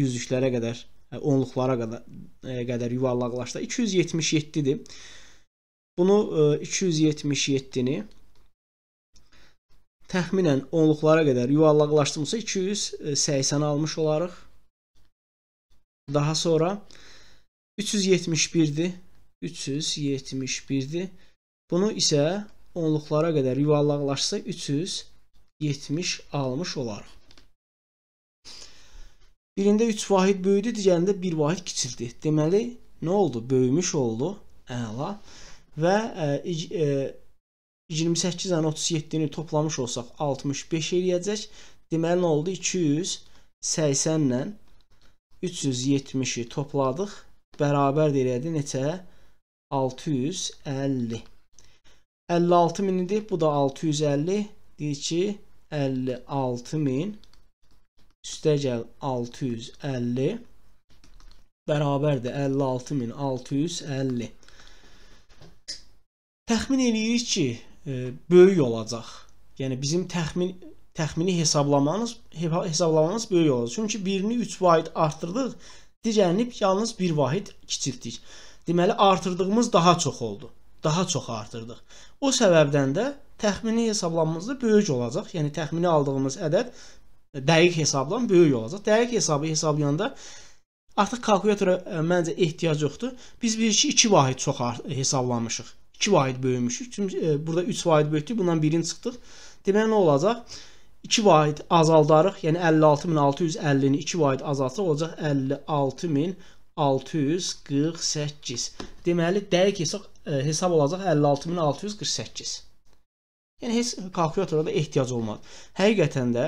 Yüzlüklərə qədər, e, onluqlara qədər, ə, e, qədər yuvarlaqlaşdı. 277-dir. Bunu ə, 277-ni təxminən onluqlara qədər yuvarlaqlaşdırmısa 280 almış olarıq. Daha sonra 371-dir. 371-dir. Bunu isə onluqlara qədər yuvarlaqlaşsa 370 almış olarıq. Birində 3 vahid böyüdü, digərində 1 vahid kiçildi. Deməli, nə oldu? Böyümüş oldu. Əla. Və e, e, 28-dən 37-ni toplamış olsaq 65 eləyəcək. Deməli, nə oldu? 280-lə 370-i topladıq bərabərdir elədi neçə? 650. 56000 idi, bu da 650. Deyir ki, 56000 üstə gəl 650 bərabərdir 56650. Təxmin eləyirik ki, e, böyük olacaq. Yəni bizim təxmin təxmini hesablamanız hesablamamız böyük olacaq. Çünki birini 3 vaid artırdıq, digərini yalnız bir vahid kiçiltdik. Deməli artırdığımız daha çox oldu. Daha çox artırdıq. O səbəbdən də təxmini hesablamamızda böyük olacaq. Yəni təxmini aldığımız ədəd dəqiq hesabdan böyük olacaq. Dəqiq hesabı hesablayanda artıq kalkulyatora e, məncə ehtiyac yoxdur. Biz bilirik ki, 2 vahid çox e, hesablamışıq. 2 vahid böyümüşük. Çünki e, burada 3 vahid böyütdük, bundan birini çıxdıq. Deməli nə olacaq? 2 vahid azaldarıq. Yəni 56650-ni 2 vahid azaltsaq olacaq 56648. Deməli dəqiq hesab, e, hesab olacaq 56648. Yəni heç kalkulyatora da ehtiyac olmaz. Həqiqətən də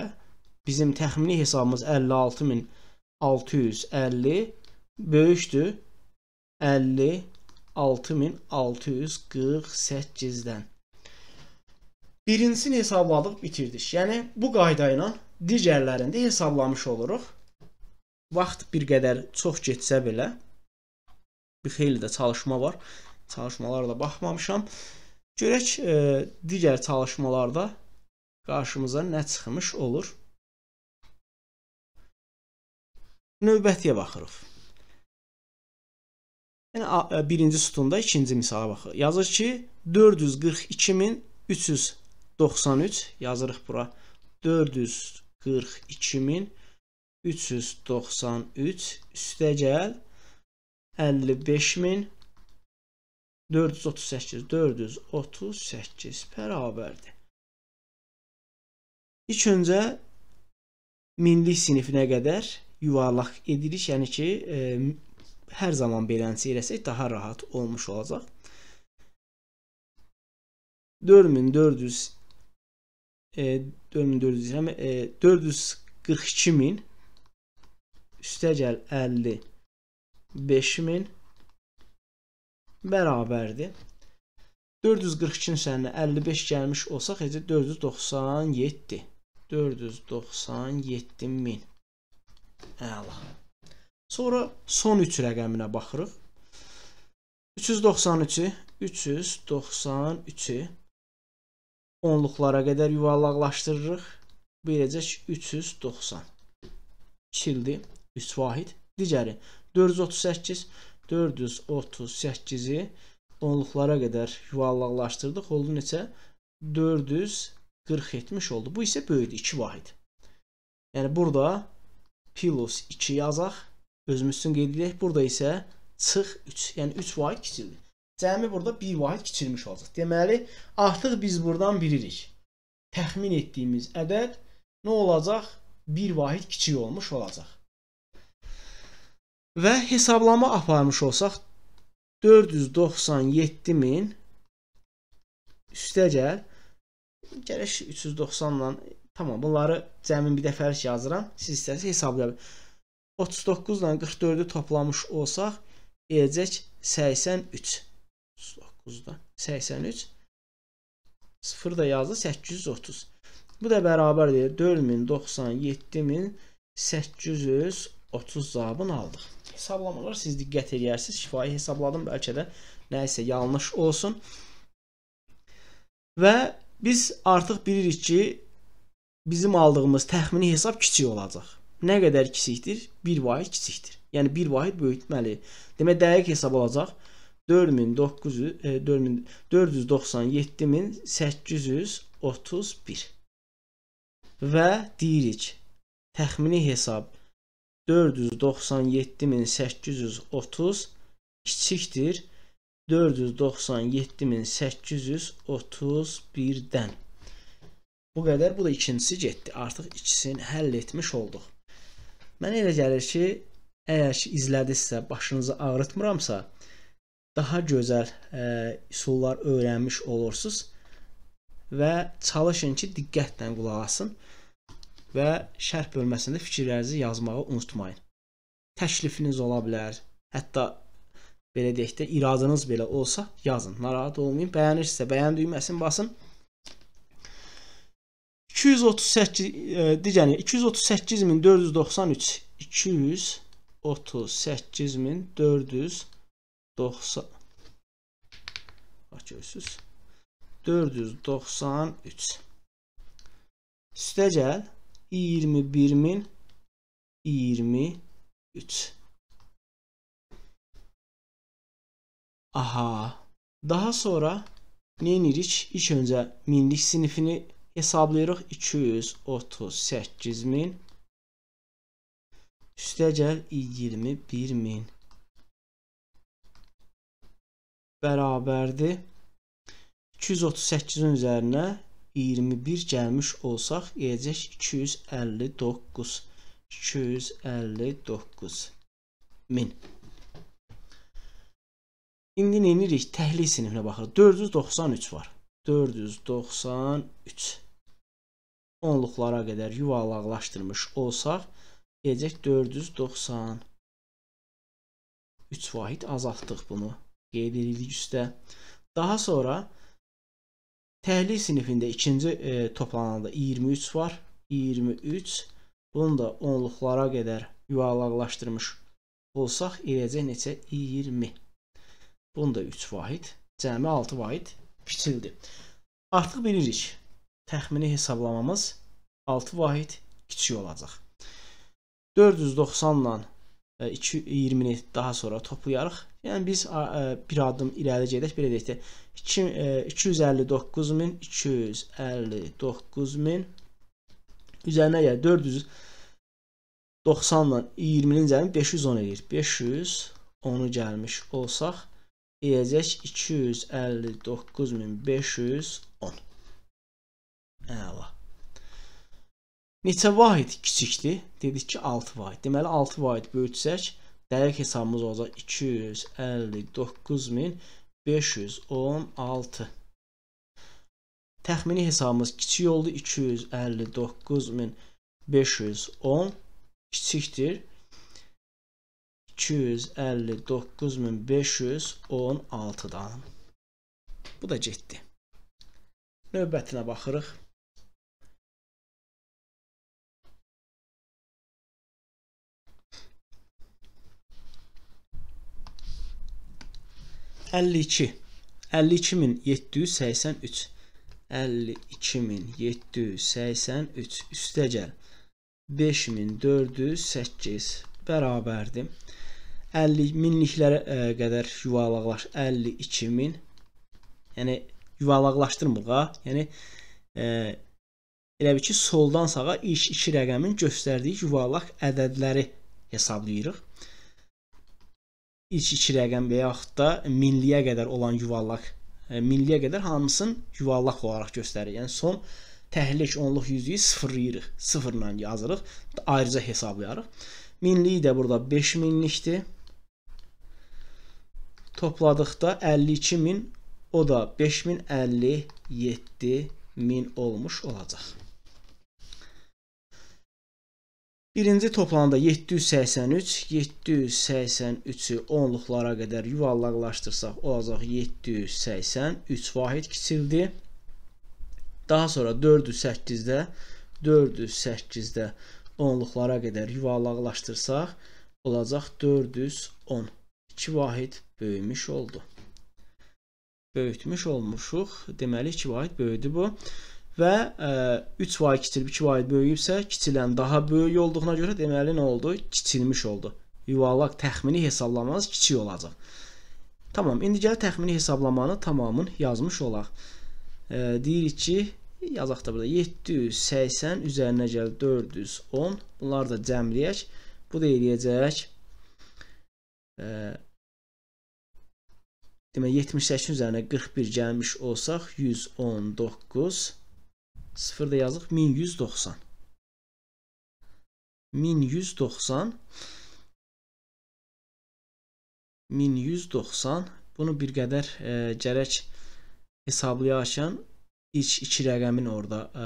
bizim təxmini hesabımız 56650 böyükdür 56648-dən birincisini hesabladıq, bitirdik. Yəni bu qayda ilə digərlərini də hesablamış oluruq. Vaxt bir qədər çox getsə belə bir xeyli də çalışma var. Çalışmalarla baxmamışam. Görək e, digər çalışmalarda qarşımıza nə çıxmış olur. Növbətiyə baxırıq. Yəni birinci sütunda ikinci misala baxırıq. Yazır ki, 442300 93 yazırıq bura. 442.393 üstə gəl 55.000 438 438 bərabərdir. İlk öncə minlik sinifinə qədər yuvarlaq edirik, yəni ki, e, hər zaman beləncə eləsək daha rahat olmuş olacaq. 4400 e, 400 həm e, 442 min üstəgəl 50 5000 bərabərdir. 442-nin səninə 55 gəlmiş olsaq, necə 497. 497 min. Əla. Sonra son 3 rəqəminə baxırıq. 393-ü, 393-ü onluqlara qədər yuvarlaqlaşdırırıq. Verəcək 390. Çildi 3 vahid. Digəri 438. 438-i onluqlara qədər yuvarlaqlaşdırdıq. Oldu neçə? 440 etmiş oldu. Bu isə böyüdü 2 vahid. Yəni burada plus 2 yazaq. Özümüzün qeyd edək. Burada isə çıx 3. Yəni 3 vahid kiçildi. Cəmi burada bir vahid kiçilmiş olacaq. Deməli, artıq biz buradan bilirik. Təxmin etdiyimiz ədəd nə olacaq? Bir vahid kiçik olmuş olacaq. Və hesablama aparmış olsaq 497.000 üstə gəl gərək 390 ilə tamam bunları cəmin bir dəfəlik yazıram. Siz istəsəz hesablaya bilərsiniz. 39 ilə 44-ü toplamış olsaq, eləcək 83. 39-dan 83 0 da yazdı 830. Bu da bərabərdir 4097830 cavabını aldıq. Hesablamalar siz diqqət edərsiniz. Şifahi hesabladım bəlkə də nə isə yanlış olsun. Və biz artıq bilirik ki, bizim aldığımız təxmini hesab kiçik olacaq. Nə qədər kiçikdir? 1 vahid kiçikdir. Yəni 1 vahid böyütməli. Demək dəqiq hesab olacaq. 4900 e, 497831 və deyirik təxmini hesab 497830 kiçikdir 497831-dən. Bu qədər, bu da ikincisi getdi. Artıq ikisini həll etmiş olduq. Mənə elə gəlir ki, əgər ki izlədisə, başınızı ağrıtmıramsa, daha gözəl ə, e, üsullar öyrənmiş olursunuz və çalışın ki, diqqətlə qulaq asın və şərh bölməsində fikirlərinizi yazmağı unutmayın. Təklifiniz ola bilər, hətta belə deyək də iradınız belə olsa yazın. Narahat olmayın. Bəyənirsə bəyən düyməsini basın. 238 e, digəri 238493 238493 90 Bax görürsüz. 493 Üstə gəl 21000 23 Aha. Daha sonra nə edirik? İlk öncə minlik sinifini hesablayırıq. 238 min. Üstə gəl 21 min bərabərdir 238-in üzərinə 21 gəlmiş olsaq eləyəcək 259 259 min İndi neynirik? Təhlil sinifinə baxırıq. 493 var. 493 onluqlara qədər yuvarlaqlaşdırmış olsaq deyəcək 493 vahid azaltdıq bunu qeyd edirik üstə. Daha sonra təhlil sinifində ikinci e, toplananda 23 var. 23 bunu da onluqlara qədər yuvarlaqlaşdırmış olsaq eləcək neçə 20. Bunu da 3 vahid, cəmi 6 vahid kiçildi. Artıq bilirik təxmini hesablamamız 6 vahid kiçik olacaq. 490 ilə 20-ni daha sonra toplayarıq. Yəni biz e, bir adım irəli gedək, belə deyək də 259200 259000 e, üzərinə gəl 400 90-la 20-nin cəmi 510 eləyir. 510-u gəlmiş olsaq eləyəcək 259510. Əla. Neçə vahid kiçikdir? Dedik ki 6 vahid. Deməli 6 vahid böyütsək Dəqiq hesabımız olacaq 259516. Təxmini hesabımız kiçik oldu 259510 kiçikdir 259516-dan. Bu da getdi. Növbətinə baxırıq. 52 52783 52783 üstə gəl 5408 bərabərdir. 50 minliklərə ə, e, qədər yuvarlaqlaş 52000. Yəni yuvarlaqlaşdırmırıq ha. Yəni ə, e, elə bil ki, soldan sağa ilk iki rəqəmin göstərdiyi yuvarlaq ədədləri hesablayırıq ilk iki rəqəm və yaxud da minliyə qədər olan yuvarlaq e, minliyə qədər hamısını yuvarlaq olaraq göstərir. Yəni son təhlik onluq yüzüyü sıfırlayırıq. Sıfırla yazırıq. Ayrıca hesablayarıq. Minliyi də burada 5 minlikdir. Topladıqda 52 min o da 5057 min olmuş olacaq. Birinci toplamda 783, 783-ü onluqlara qədər yuvarlaqlaşdırsaq olacaq 783 vahid kiçildi. Daha sonra 4-ü 8-də, 4-ü 8-də onluqlara qədər yuvarlaqlaşdırsaq olacaq 410. 2 vahid böyümüş oldu böyütmüş olmuşuq. Deməli 2 vahid böyüdü bu və ə, e, 3 vay kiçilib 2 vay böyüyübsə, kiçilən daha böyük olduğuna görə deməli nə oldu? Kiçilmiş oldu. Yuvarlaq təxmini hesablamanız kiçik olacaq. Tamam, indi gəl təxmini hesablamanı tamamın yazmış olaq. Ə, e, deyirik ki, yazaq da burada 780 üzərinə gəl 410. Bunları da cəmləyək. Bu da eləyəcək ə, e, Demək 78 üzərinə 41 gəlmiş olsaq 119 0 da yazıq 1190. 1190 1190 bunu bir qədər e, gərək hesablayarkən ilk iki rəqəmin orada e,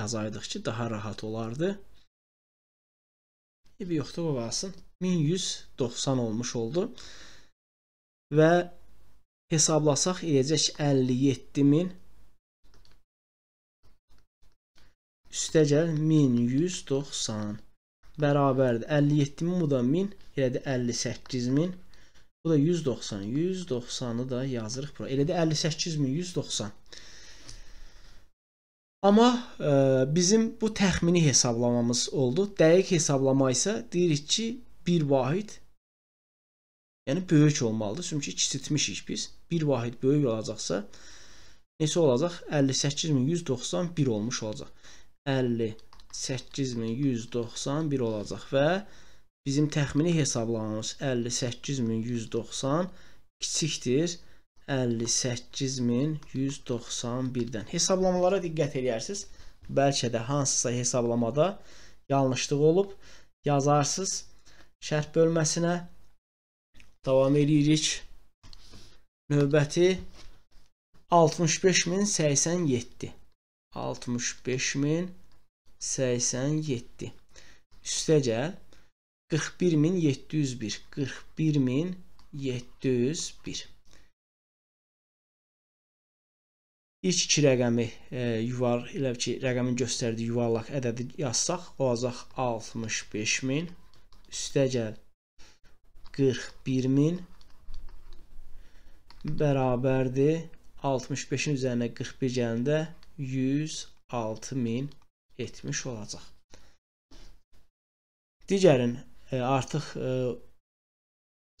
yazaydıq ki, daha rahat olardı. Ebi yoxdur o qalsın. 1190 olmuş oldu. Və hesablasaq eləyəcək 57000 üstə gəl 1190 bərabərdir 57000 bu da 1000 elə də 58000 bu da 190 190-ı da yazırıq bura elə də 58190 Amma ə, e, bizim bu təxmini hesablamamız oldu. Dəqiq hesablama isə deyirik ki, bir vahid yəni böyük olmalıdır. Çünki kiçiltmişik biz. Bir vahid böyük olacaqsa, necə olacaq? 58191 olmuş olacaq. 58191 olacaq və bizim təxmini hesablamamız 58190 kiçikdir 58191-dən. Hesablamalara diqqət edərsiniz. Bəlkə də hansısa hesablamada yanlışlıq olub. Yazarsınız şərh bölməsinə. Davam edirik. Növbəti 65087. 65087. Üstə gəl. 41701. 41701. İlk iki rəqəmi e, yuvar elə ki, rəqəmin göstərdiyi yuvarlaq ədədi yazsaq, olacaq 65000 üstə gəl 41000 bərabərdir 65-in üzərinə 41 gələndə 106070 olacaq. Digərin e, artıq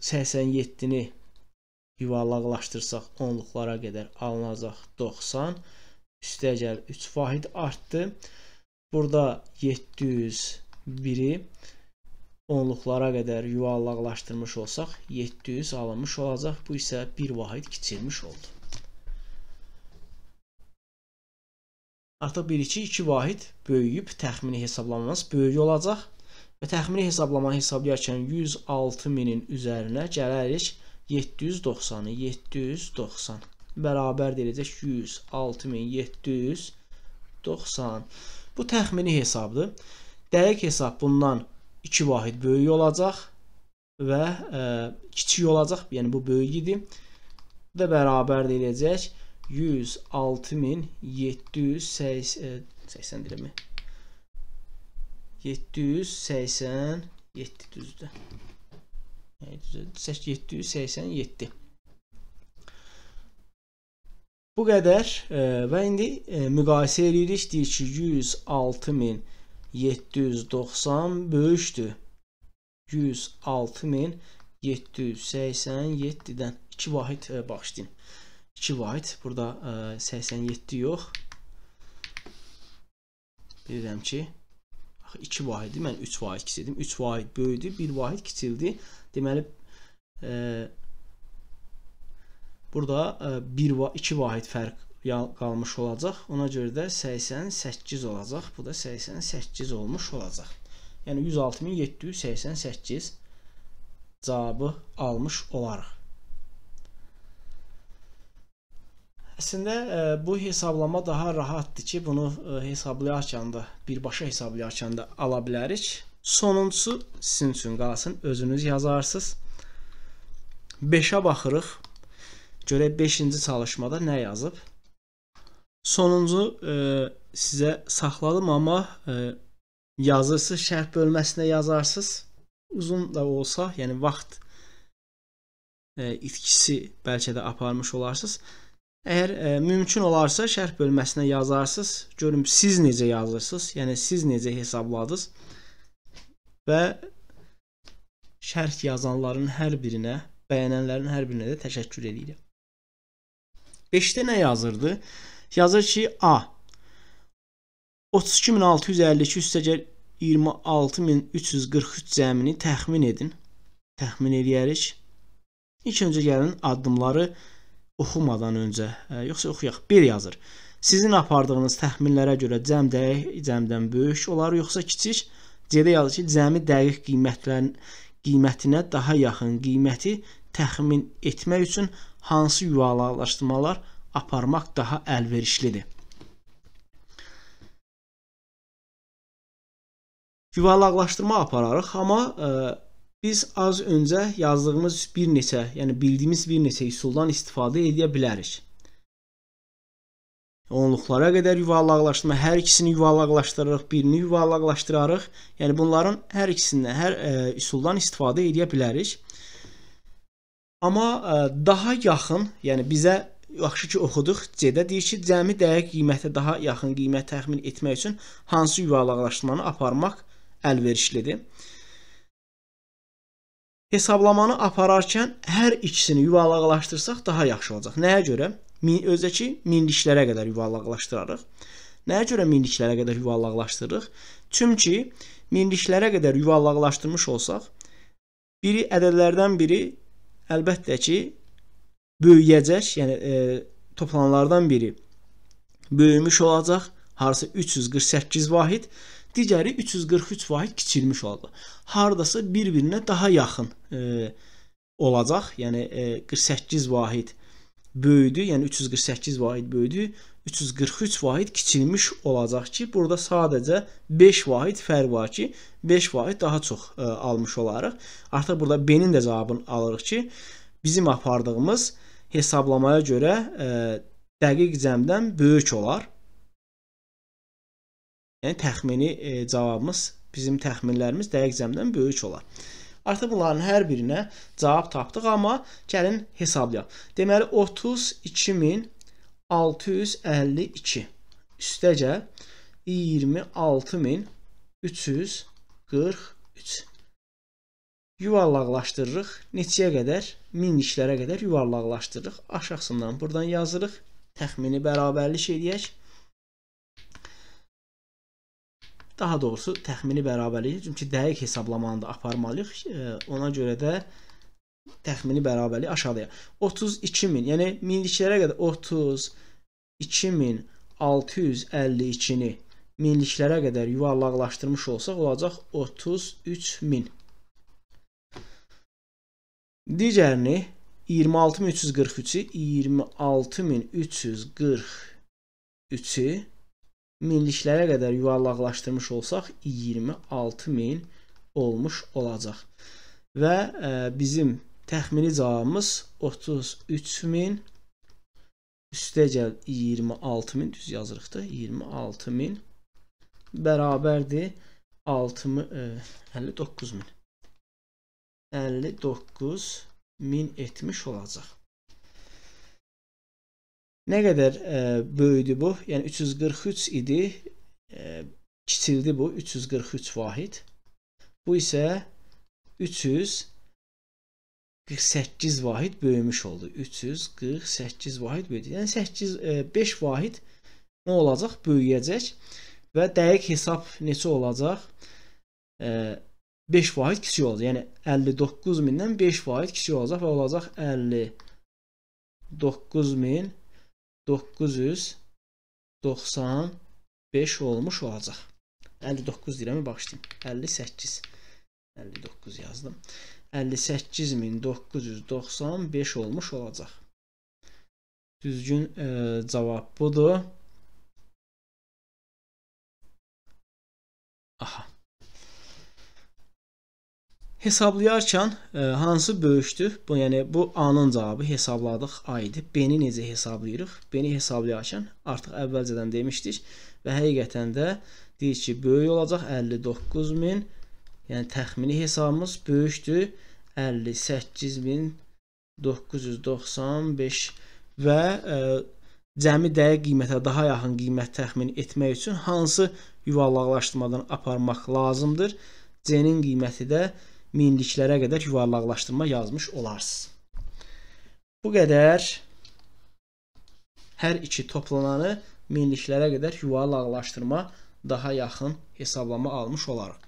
87-ni e, yuvarlaqlaşdırsaq onluqlara qədər alınacaq 90. Üstə gəl 3 vahid artdı. Burada 701-i onluqlara qədər yuvarlaqlaşdırmış olsaq 700 alınmış olacaq. Bu isə 1 vahid kiçilmiş oldu. Artıq 1-2-2 vahid böyüyüb təxmini hesablamamız böyük olacaq və təxmini hesablamanı hesablayarkən 106 minin üzərinə gələrik 790-ı 790 bərabər deyəcək 106790 bu təxmini hesabdır. Dəqiq hesab bundan 2 vahid böyük olacaq və ə, e, kiçik olacaq, yəni bu böyük idi və bərabər deyəcək 106790 106780 dilimi 787 düzdür. 787. Bu qədər e, və indi e, müqayisə edirik. Deyir ki, 106790 böyükdür 106787-dən 2 vahid e, bağışlayın. 2 white. Burada e, ə, 87 yox. Bilirəm ki, axı 2 vahidi mən 3 vahid kiçildim. 3 vahid böyüdü, 1 vahid kiçildi. Deməli ə, e, burada 1 va 2 vahid fərq qalmış olacaq. Ona görə də 88 olacaq. Bu da 88 olmuş olacaq. Yəni 106788 cavabı almış olarıq. Əslində e, bu hesablama daha rahatdır ki, bunu e, hesablayarkən də birbaşa hesablayarkən də ala bilərik. Sonuncusu sizin üçün qalsın, özünüz yazarsınız. 5-ə baxırıq. Görək 5-ci çalışmada nə yazıb. Sonuncu e, sizə saxladım, amma e, yazırsınız, şərh bölməsinə yazarsınız. Uzun da olsa, yəni vaxt e, itkisi bəlkə də aparmış olarsınız. Əgər e, mümkün olarsa şərh bölməsinə yazarsınız. Görüm siz necə yazırsınız? Yəni siz necə hesabladınız? Və şərh yazanların hər birinə, bəyənənlərin hər birinə də təşəkkür edirəm. 5-də nə yazırdı? Yazır ki, A 32652 üstəgəl 26343 cəmini təxmin edin. Təxmin edərik. İlk öncə gəlin addımları oxumadan öncə, e, yoxsa oxuyaq, 1 yazır. Sizin apardığınız təxminlərə görə cəm dəqiq, cəmdən böyük olar, yoxsa kiçik? C-də yazır ki, cəmi dəqiq qiymətlərin qiymətinə daha yaxın qiyməti təxmin etmək üçün hansı yuvarlaqlaşdırmalar aparmaq daha əlverişlidir? Yuvarlaqlaşdırma apararıq, amma ə, e, biz az öncə yazdığımız bir neçə, yəni bildiyimiz bir neçə üsuldan istifadə edə bilərik. Onluqlara qədər yuvarlaqlaşdırma, hər ikisini yuvarlaqlaşdırarıq, birini yuvarlaqlaşdırarıq. Yəni bunların hər ikisindən, hər ə, e, üsuldan istifadə edə bilərik. Amma ə, e, daha yaxın, yəni bizə yaxşı ki oxuduq. C-də deyir ki, cəmi dəqiq qiymətə daha yaxın qiymət təxmin etmək üçün hansı yuvarlaqlaşdırmanı aparmaq əlverişlidir? hesablamanı apararkən hər ikisini yuvarlaqlaşdırsaq daha yaxşı olacaq. Nəyə görə? Özdəki minliklərə qədər yuvarlaqlaşdırarıq. Nəyə görə minliklərə qədər yuvarlaqlaşdırırıq? Çünki minliklərə qədər yuvarlaqlaşdırmış olsaq, biri ədədlərdən biri əlbəttə ki, böyüyəcək, yəni e, toplananlardan biri böyümüş olacaq, harısı 348 vahid digəri 343 vahid kiçilmiş olacaq. Hardasa bir-birinə daha yaxın e, olacaq. Yəni e, 48 vahid böyüdü, yəni 348 vahid böyüdü, 343 vahid kiçilmiş olacaq ki, burada sadəcə 5 vahid fərq var ki, 5 vahid daha çox e, almış olarıq. Artıq burada B-nin də cavabını alırıq ki, bizim apardığımız hesablamaya görə e, dəqiq cəmdən böyük olar. Yəni təxmini e, cavabımız bizim təxminlərimiz dəqiqcəmdən böyük olar. Artıq bunların hər birinə cavab tapdıq, amma gəlin hesablayaq. Deməli 32652 üstəcə 26343 yuvarlaqlaşdırırıq. Neçəyə qədər? Minliklərə qədər yuvarlaqlaşdırırıq. Aşağısından buradan yazırıq. Təxmini bərabərlik eləyək. Daha doğrusu təxmini bərabərliyi, çünki dəqiq hesablamanı da aparmalıyıq. E, ona görə də təxmini bərabərlik aşağıya. 32000, yəni minliklərə qədər 32652-ni minliklərə qədər yuvarlaqlaşdırmış olsaq olacaq 33000. Digərini 26343-ü 26343-ü minliklərə qədər yuvarlaqlaşdırmış olsaq 26000 olmuş olacaq. Və ə, e, bizim təxmini cavabımız 33000 üstəgəl 26000 düz yazırıq da 26000 bərabərdir 6 59000. 59 min etmiş olacaq. Nə qədər e, böyüdü bu? Yəni 343 idi. E, kiçildi bu 343 vahid. Bu isə 348 vahid böyümüş oldu. 348 vahid böyüdü. Yəni 8 e, 5 vahid nə olacaq? Böyüyəcək və dəqiq hesab neçə olacaq? E, 5 vahid kiçik olacaq. Yəni 59000-dən 5 vahid kiçik olacaq və olacaq 59000 995 olmuş olacaq. 59 deyirəm, bağışlayın. 58. 59 yazdım. 58995 olmuş olacaq. Düzgün e, cavab budur. Aha. Hesablayarkən e, hansı böyükdür? Bu, yəni bu A-nın cavabı hesabladıq A-dir. B-ni necə hesablayırıq? B-ni hesablayarkən artıq əvvəlcədən demişdik və həqiqətən də deyir ki, böyük olacaq 59000. Yəni təxmini hesabımız böyükdür 58995 və e, cəmi dəqiq qiymətə daha yaxın qiymət təxmin etmək üçün hansı yuvarlaqlaşdırmadan aparmaq lazımdır? C-nin qiyməti də 5 minliklərə qədər yuvarlaqlaşdırma yazmış olarsınız. Bu qədər hər iki toplananı minliklərə qədər yuvarlaqlaşdırma daha yaxın hesablama almış olarıq.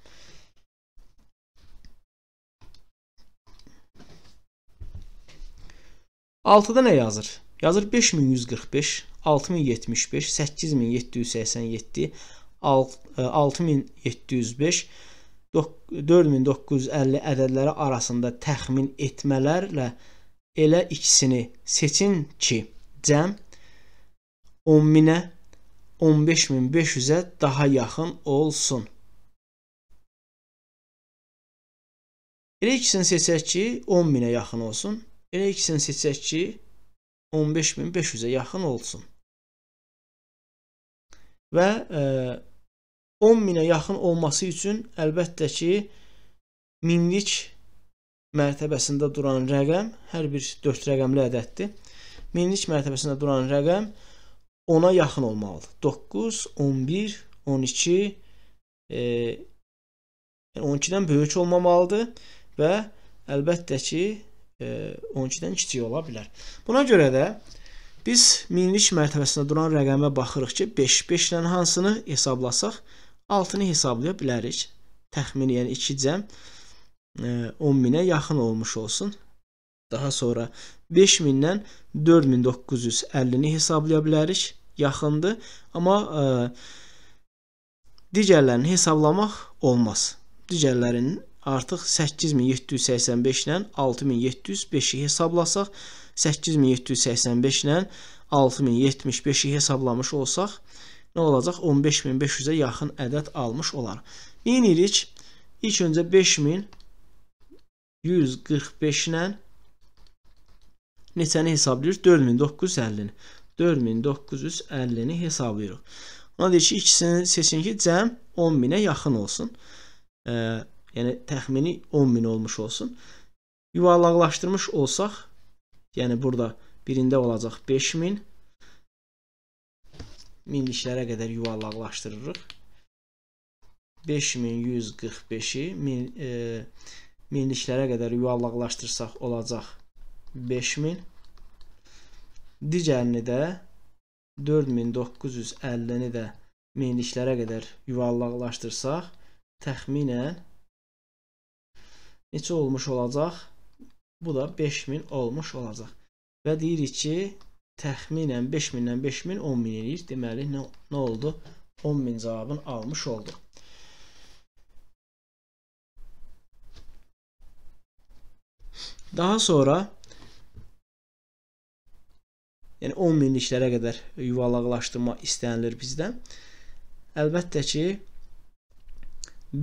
Altıda nə yazır? Yazır 5145, 6075, 8787, 6705, 4950 ədədləri arasında təxmin etmələrlə elə ikisini seçin ki, cəm 10000-ə 15500-ə daha yaxın olsun. Elə ikisini seçək ki, 10000-ə yaxın olsun. Elə ikisini seçək ki, 15500-ə yaxın olsun. Və e, 10 minə yaxın olması üçün əlbəttə ki, minlik mərtəbəsində duran rəqəm hər bir 4 rəqəmli ədəddir. Minlik mərtəbəsində duran rəqəm 10-a yaxın olmalıdır. 9, 11, 12, e, 12-dən böyük olmamalıdır və əlbəttə ki, e, 12-dən kiçik ola bilər. Buna görə də biz minlik mərtəbəsində duran rəqəmə baxırıq ki, 5-5 ilə hansını hesablasaq, 6-nı hesablaya bilərik. Təxminiyən 2 cəm 10 e, minə yaxın olmuş olsun. Daha sonra 5000-dən 4950-ni hesablaya bilərik. Yaxındır, amma ə, e, digərlərini hesablamaq olmaz. Digərlərinin artıq 8785 ilə 6705-i hesablasaq, 8785 ilə 6075-i hesablamış olsaq, nə olacaq? 15500-ə yaxın ədəd almış olar. Neyinirik? İlk öncə 5145-lə neçəni hesablayırıq? 4950-ni. 4950-ni hesablayırıq. Ona deyir ki, ikisini seçin ki, cəm 10000-ə yaxın olsun. E, yəni təxmini 10000 olmuş olsun. Yuvarlaqlaşdırmış olsaq, yəni burada birində olacaq 5000 minliklərə qədər yuvarlaqlaşdırırıq. 5145-i min, e, minliklərə qədər yuvarlaqlaşdırsaq olacaq 5000. Digərini də 4950-ni də minliklərə qədər yuvarlaqlaşdırsaq təxminən neçə olmuş olacaq? Bu da 5000 olmuş olacaq. Və deyirik ki, təxminən 5000-dən 5000 10000 eləyir. Deməli nə, nə oldu? 10000 cavabını almış olduq. Daha sonra yəni 10 minliklərə qədər yuvalaqlaşdırma istənilir bizdən. Əlbəttə ki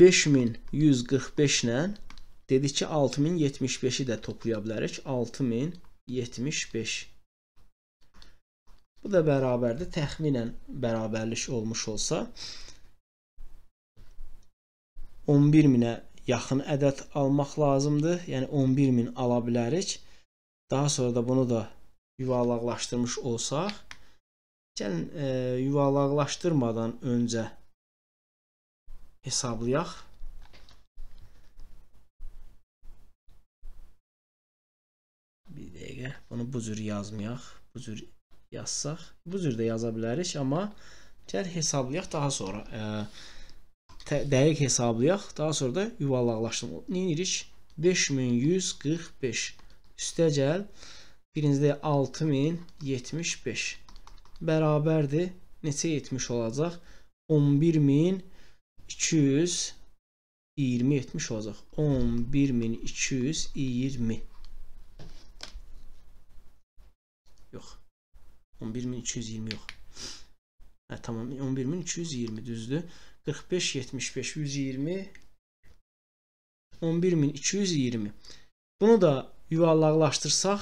5145 ilə dedik ki 6075-i də toplaya bilərik. 6075 Bu da bərabərdir. Təxminən bərabərlik olmuş olsa 11 minə yaxın ədəd almaq lazımdır. Yəni 11 min ala bilərik. Daha sonra da bunu da yuvarlaqlaşdırmış olsaq, gəlin e, yuvarlaqlaşdırmadan öncə hesablayaq. Bir dəqiqə, bunu bu cür yazmayaq. Bu cür yazsaq. Bu cür də yaza bilərik, amma gəl hesablayaq daha sonra. Ə, dəqiq hesablayaq, daha sonra da yuvarlaqlaşdırma. Nə edirik? 5145 üstə gəl. Birincidə 6075 bərabərdir. Neçə 70 olacaq? 11220 70 olacaq. 11220 11220 yox. Hə, tamam. 11220 düzdür. 45 75 120 11220. Bunu da yuvarlaqlaşdırsaq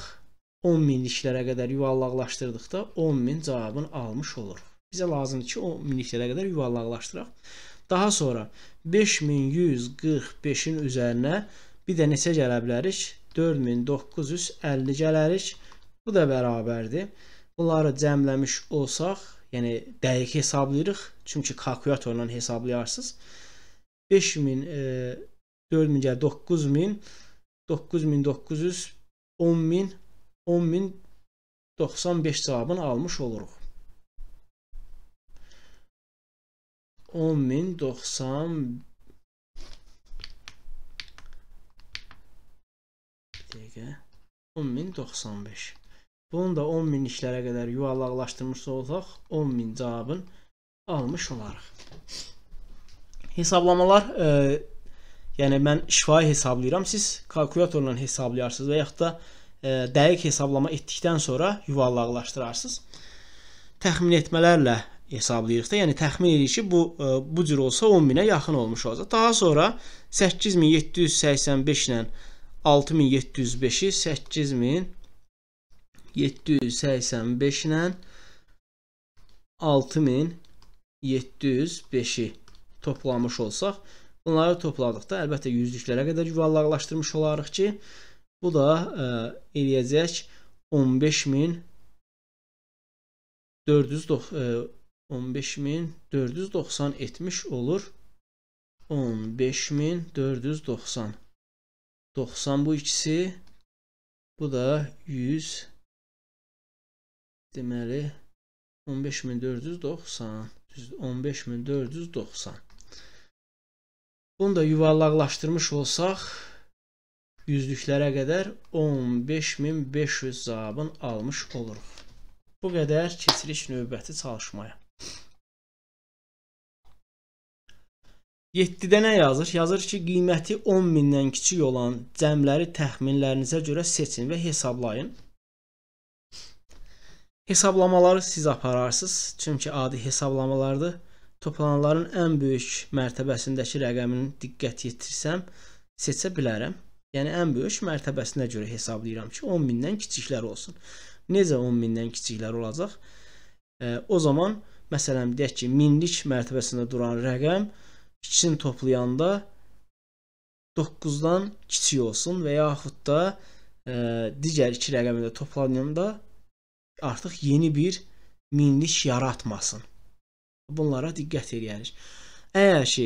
10 minliklərə qədər yuvarlaqlaşdırdıqda 10 min cavabını almış oluruq. Bizə lazımdır ki, 10 minliklərə qədər yuvarlaqlaşdıraq. Daha sonra 5145-in üzərinə bir də neçə gələ bilərik? 4950 gələrik. Bu da bərabərdir. Bunları cəmləmiş olsaq, yəni dəqiq hesablayırıq. Çünki kalkulyatorla hesablayarsınız. 5000 e, 4000 gəl 9000 9900 10000 10000 95 cavabını almış oluruq. 10090 dəqiqə 10095 Bunu da 10 min işlərə qədər yuvarlaqlaşdırmış olsaq, 10 min cavabın almış olarıq. Hesablamalar, e, yəni mən şifahi hesablayıram, siz kalkulyatorla hesablayarsınız və yaxud da e, dəqiq hesablama etdikdən sonra yuvarlaqlaşdırarsınız. Təxmin etmələrlə hesablayırıq da, yəni təxmin edirik ki, bu e, bu cür olsa 10 minə yaxın olmuş olacaq. Daha sonra 8785 ilə 6705-i 8000 785 ilə 6705-i toplamış olsaq, bunları topladıqda əlbəttə yüzlüklərə qədər yuvarlaqlaşdırmış olarıq ki, bu da ə, e, eləyəcək 15490 15490 e, etmiş olur. 15490. 90 bu ikisi. Bu da 100 deməli 15490 düzdür 15490 Bunu da yuvarlaqlaşdırmış olsaq yüzlüklərə qədər 15500 cavabın almış oluruq. Bu qədər keçirik növbəti çalışmaya. 7-də nə yazır? Yazır ki, qiyməti 10 mindən kiçik olan cəmləri təxminlərinizə görə seçin və hesablayın. Hesablamaları siz apararsınız, çünki adi hesablamalardır. Toplananların ən böyük mərtəbəsindəki rəqəmin diqqət yetirsəm, seçə bilərəm. Yəni ən böyük mərtəbəsinə görə hesablayıram ki, 10 mindən kiçiklər olsun. Necə 10 mindən kiçiklər olacaq? E, o zaman məsələn deyək ki, 1000lik mərtəbəsində duran rəqəm ikisini toplayanda 9-dan kiçik olsun və yaxud da e, digər iki rəqəmi də toplayanda artıq yeni bir minlik yaratmasın. Bunlara diqqət eləyərik. Əgər ki,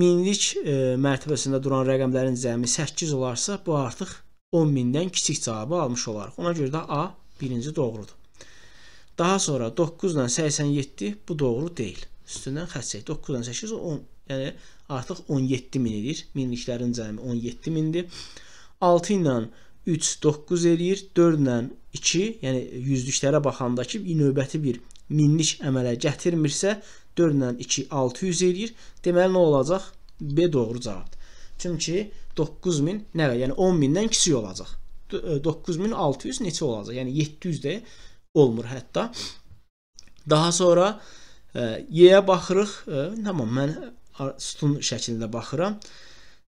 minlik e, mərtəbəsində duran rəqəmlərin cəmi 8 olarsa, bu artıq 10 mindən kiçik cavabı almış olarıq. Ona görə də A birinci doğrudur. Daha sonra 9 ilə 87 bu doğru deyil. Üstündən xətt çək. 9 ilə 8 10, yəni artıq 17 min edir. Minliklərin cəmi 17 mindir. 6 ilə 3 9 eləyir. 4 ilə 2, yəni yüzlüklərə baxandakı növbəti bir minlik əmələ gətirmirsə, 4 ilə 2 600 eləyir. Deməli nə olacaq? B doğru cavabdır. Çünki 9000 nə, yəni 10000-dən kiçik olacaq. 9600 e, neçə olacaq? Yəni 700 də olmur hətta. Daha sonra e, Y-yə baxırıq. E, tamam, mən sütun şəklində baxıram.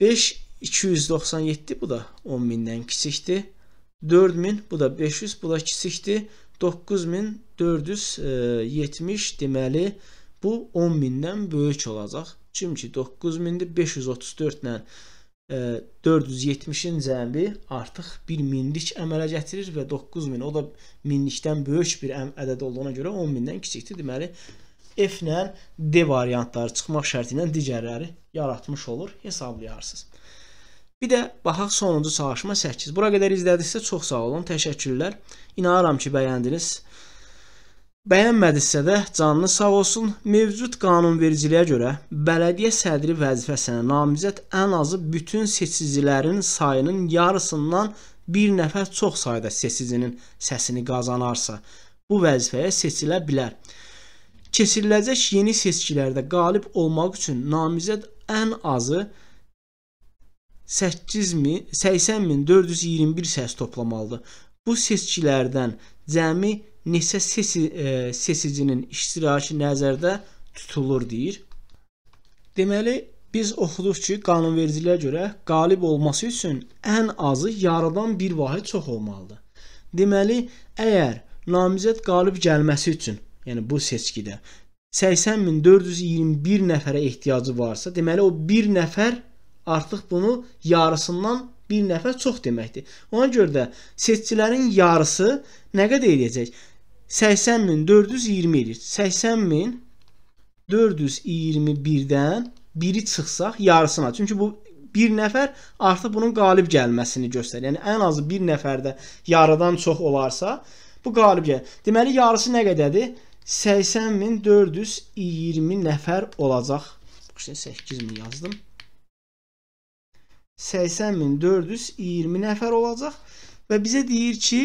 5 297 bu da 10 bindən kiçikdir. 4000 bu da 500 bu da kiçikdir. 9470 e, deməli bu 10 bindən böyük olacaq. Çünki 9000-dir 534 ilə 470-in e, cəmi artıq 1 minlik əmələ gətirir və 9000 o da minlikdən böyük bir ədəd olduğuna görə 10 mindən kiçikdir. Deməli F ilə D variantları çıxmaq şərti ilə digərləri yaratmış olur. Hesablayarsınız. Bir də baxaq sonuncu çalışma 8. Bura qədər izlədinizsə çox sağ olun. Təşəkkürlər. İnanıram ki, bəyəndiniz. Bəyənmədinizsə də canınız sağ olsun. Mövcud qanunvericiliyə görə bələdiyyə sədri vəzifəsinə namizəd ən azı bütün seçicilərin sayının yarısından bir nəfər çox sayda seçicinin səsini qazanarsa, bu vəzifəyə seçilə bilər. Keçiriləcək yeni seçkilərdə qalib olmaq üçün namizəd ən azı 1 80421 səs toplamalıdır. Bu seçkilərdən cəmi neçə sesi, e, seçicinin iştirakı nəzərdə tutulur deyir. Deməli, biz oxuduq ki, qanunvericiliyə görə qalib olması üçün ən azı yarıdan bir vahid çox olmalıdır. Deməli, əgər namizəd qalib gəlməsi üçün, yəni bu seçkidə 80421 nəfərə ehtiyacı varsa, deməli o 1 nəfər artıq bunu yarısından bir nəfər çox deməkdir. Ona görə də seçicilərin yarısı nə qədər eləyəcək? 80420 eləyir. 80421-dən biri çıxsaq yarısına. Çünki bu bir nəfər artıq bunun qalib gəlməsini göstərir. Yəni ən azı bir nəfərdə yarıdan çox olarsa, bu qalib gəlir. Deməli yarısı nə qədərdir? 80420 nəfər olacaq. Baxın 8000 yazdım. 80420 nəfər olacaq və bizə deyir ki,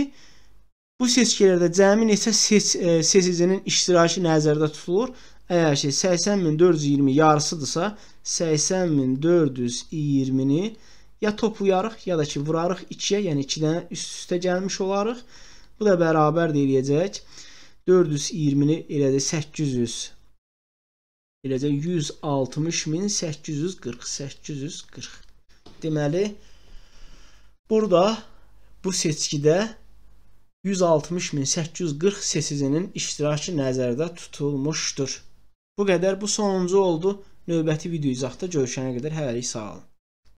bu seçkilərdə cəmi neçə seç, e, seçicinin iştirakı nəzərdə tutulur? Əgər ki, 80420 yarısıdırsa, 80420-ni ya toplayarıq, ya da ki, vurarıq 2-yə, yəni 2-dən üst-üstə gəlmiş olarıq. Bu da bərabər deyiləcək. 420-ni eləcə 800 eləcə 160.840 840 Deməli burada bu seçkidə 160848-nin iştirakı nəzərdə tutulmuşdur. Bu qədər bu sonuncu oldu. Növbəti video izahda görüşənə qədər hələlik sağ olun.